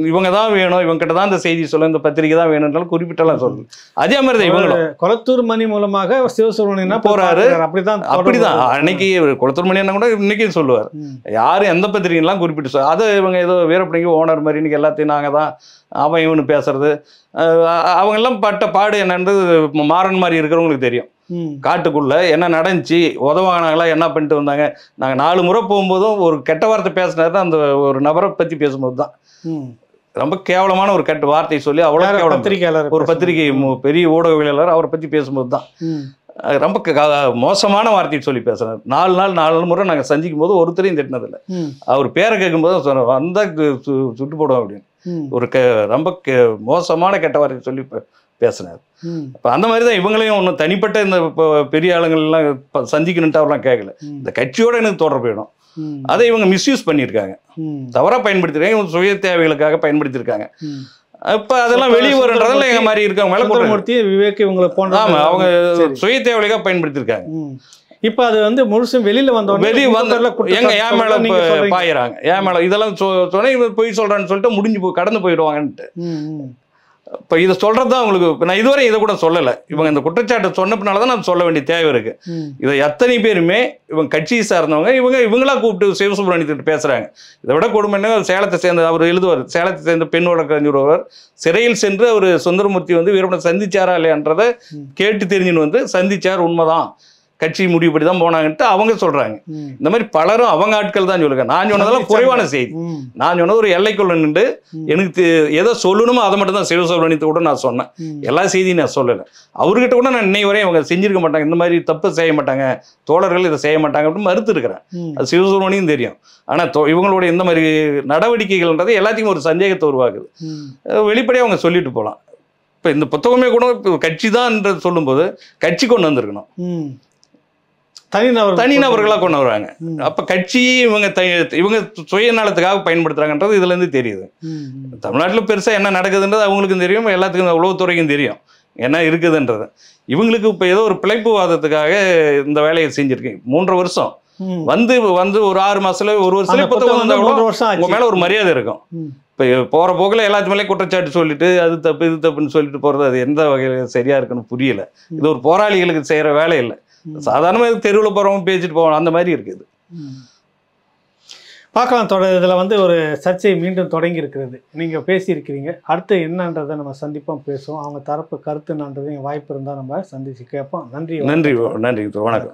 இவங்க தான் வேணும் இவங்ககிட்ட தான் இந்த செய்தி சொல்லும் இந்த பத்திரிகை தான் வேணும்னாலும் குறிப்பிட்டலாம் சொல்லு அதே மாதிரி தான் இவங்க குளத்தூர் மணி மூலமாக சிவசுரமணியனா போறாரு அப்படிதான் அப்படிதான் அன்னைக்கு மணி என்ன கூட இன்னைக்கும் சொல்லுவார் யாரும் எந்த பத்திரிகைலாம் குறிப்பிட்டு அதை இவங்க ஏதோ வீரப்பணிக்கு ஓனர் மாதிரி இன்னைக்கு எல்லாத்தையும் நாங்கள் தான் அவன் இவனு பேசுறது அவங்கெல்லாம் பட்ட பாடு என்னன்றது மாறன் மாதிரி இருக்கிறவங்களுக்கு தெரியும் காட்டுக்குள்ள என்ன நடந்துச்சு உதவானாங்களா என்ன பண்ணிட்டு வந்தாங்க நாங்கள் நாலு முறை போகும்போதும் ஒரு கெட்ட வார்த்தை பேசினது அந்த ஒரு நபரை பற்றி பேசும்போது தான் ரொம்ப கேவலமான ஒரு கெட்ட வார்த்தையை சொல்லி அவ்வளோ பத்திரிகையாளர் ஒரு பத்திரிகை பெரிய ஊடகவியலாளர் அவரை பற்றி பேசும்போது தான் ரொம்ப மோசமான வார்த்தையை சொல்லி பேசுறாரு நாலு நாள் நாலு நாள் முறை நாங்கள் சந்திக்கும் போது ஒருத்தரையும் திட்டினதில்லை அவர் பேரை கேட்கும்போது சொன்ன வந்தால் சுட்டு போடுவோம் அப்படின்னு ஒரு ரொம்ப மோசமான கெட்ட வார்த்தை சொல்லி பேசினார் இப்போ அந்த மாதிரி தான் இவங்களையும் ஒன்றும் தனிப்பட்ட இந்த பெரிய ஆளுங்கள்லாம் சந்திக்கணுன்ட்டு அவர்லாம் கேட்கல இந்த கட்சியோட எனக்கு தொடர்பு போயிடும் அதை இவங்க மிஸ்யூஸ் பண்ணியிருக்காங்க தவறாக பயன்படுத்திருக்காங்க இவங்க சுய தேவைகளுக்காக பயன்படுத்தியிருக்காங்க இப்போ அதெல்லாம் வெளியே வருன்றதில் எங்க மாதிரி இருக்காங்க மேலமூர்த்தி விவேக் இவங்களை போன ஆமாம் அவங்க சுய தேவைகளுக்காக பயன்படுத்தியிருக்காங்க இப்போ அது வந்து முழுசும் வெளியில் வந்தோம் வெளியே வந்ததில் எங்க ஏன் மேல பாயிறாங்க ஏன் மேல இதெல்லாம் சொன்னேன் இவங்க பொய் சொல்கிறான்னு சொல்லிட்டு முடிஞ்சு கடந்து போயிடுவாங்கன்ட்டு இப்போ இதை சொல்கிறது தான் உங்களுக்கு நான் இதுவரை இதை கூட சொல்லலை இவங்க இந்த குற்றச்சாட்டை சொன்னப்பினால தான் நான் சொல்ல வேண்டிய தேவை இருக்குது இதை எத்தனை பேருமே இவங்க கட்சியை சார்ந்தவங்க இவங்க இவங்களா கூப்பிட்டு சிவசுப்ரமணியத்திட்ட பேசுகிறாங்க இதை விட கொடுமைன்னா சேலத்தை சேர்ந்த அவர் எழுதுவார் சேலத்தை சேர்ந்த பெண் வழக்கறிஞர் ஒருவர் சிறையில் சென்று அவர் சுந்தரமூர்த்தி வந்து வீரப்பட சந்திச்சாரா இல்லையான்றதை கேட்டு தெரிஞ்சுன்னு வந்து சந்திச்சார் உண்மைதான் கட்சி முடிவுபடி தான் போனாங்கன்ட்டு அவங்க சொல்றாங்க இந்த மாதிரி பலரும் அவங்க ஆட்கள் தான் சொல்லுங்க நான் சொன்னதெல்லாம் குறைவான செய்தி நான் சொன்னது ஒரு எல்லைக்குள்ள நின்று எனக்கு எதை சொல்லணுமோ அதை மட்டும் தான் சிவசோபிரணியத்தை கூட நான் சொன்னேன் எல்லா செய்தியும் நான் சொல்லலை அவர்கிட்ட கூட நான் இன்னை வரையும் அவங்க செஞ்சிருக்க மாட்டாங்க இந்த மாதிரி தப்பு செய்ய மாட்டாங்க தோழர்கள் இதை செய்ய மாட்டாங்க அப்படின்னு மறுத்து இருக்கிறேன் அது சிவசுப்ரமணியும் தெரியும் ஆனால் இவங்களோட இந்த மாதிரி நடவடிக்கைகள்ன்றது எல்லாத்தையும் ஒரு சந்தேகத்தை உருவாக்குது வெளிப்படையாக அவங்க சொல்லிட்டு போகலாம் இப்போ இந்த புத்தகமே கூட கட்சி தான்ன்றது சொல்லும்போது கட்சி கொண்டு வந்திருக்கணும் தனிநபர் தனிநபர்களாக கொண்டு வருவாங்க அப்போ கட்சியை இவங்க த இவங்க சுயநலத்துக்காக பயன்படுத்துகிறாங்கன்றது இதுலேருந்து தெரியுது தமிழ்நாட்டில் பெருசாக என்ன நடக்குதுன்றது அவங்களுக்கும் தெரியும் எல்லாத்துக்கும் உளவுத்துறைக்கும் தெரியும் என்ன இருக்குதுன்றது இவங்களுக்கு இப்போ ஏதோ ஒரு பிழைப்புவாதத்துக்காக இந்த வேலையை செஞ்சுருக்கேன் மூன்று வருஷம் வந்து வந்து ஒரு ஆறு மாசத்துல ஒரு வருஷம் உங்க மேல ஒரு மரியாதை இருக்கும் இப்ப போற போக்குல எல்லாத்து மேலே குற்றச்சாட்டு சொல்லிட்டு அது தப்பு இது தப்புன்னு சொல்லிட்டு போறது அது எந்த வகையில சரியா இருக்குன்னு புரியல இது ஒரு போராளிகளுக்கு செய்யற வேலை இல்லை சாதாரணமாக தெருவில் போகிறவங்க பேசிட்டு போவோம் அந்த மாதிரி இருக்குது பார்க்கலாம் தொட இதில் வந்து ஒரு சர்ச்சை மீண்டும் தொடங்கி இருக்கிறது நீங்கள் பேசியிருக்கிறீங்க அடுத்து என்னன்றதை நம்ம சந்திப்போம் பேசுவோம் அவங்க தரப்பு கருத்துன்றதையும் வாய்ப்பு இருந்தால் நம்ம சந்தித்து கேட்போம் நன்றி நன்றி நன்றி வணக்கம்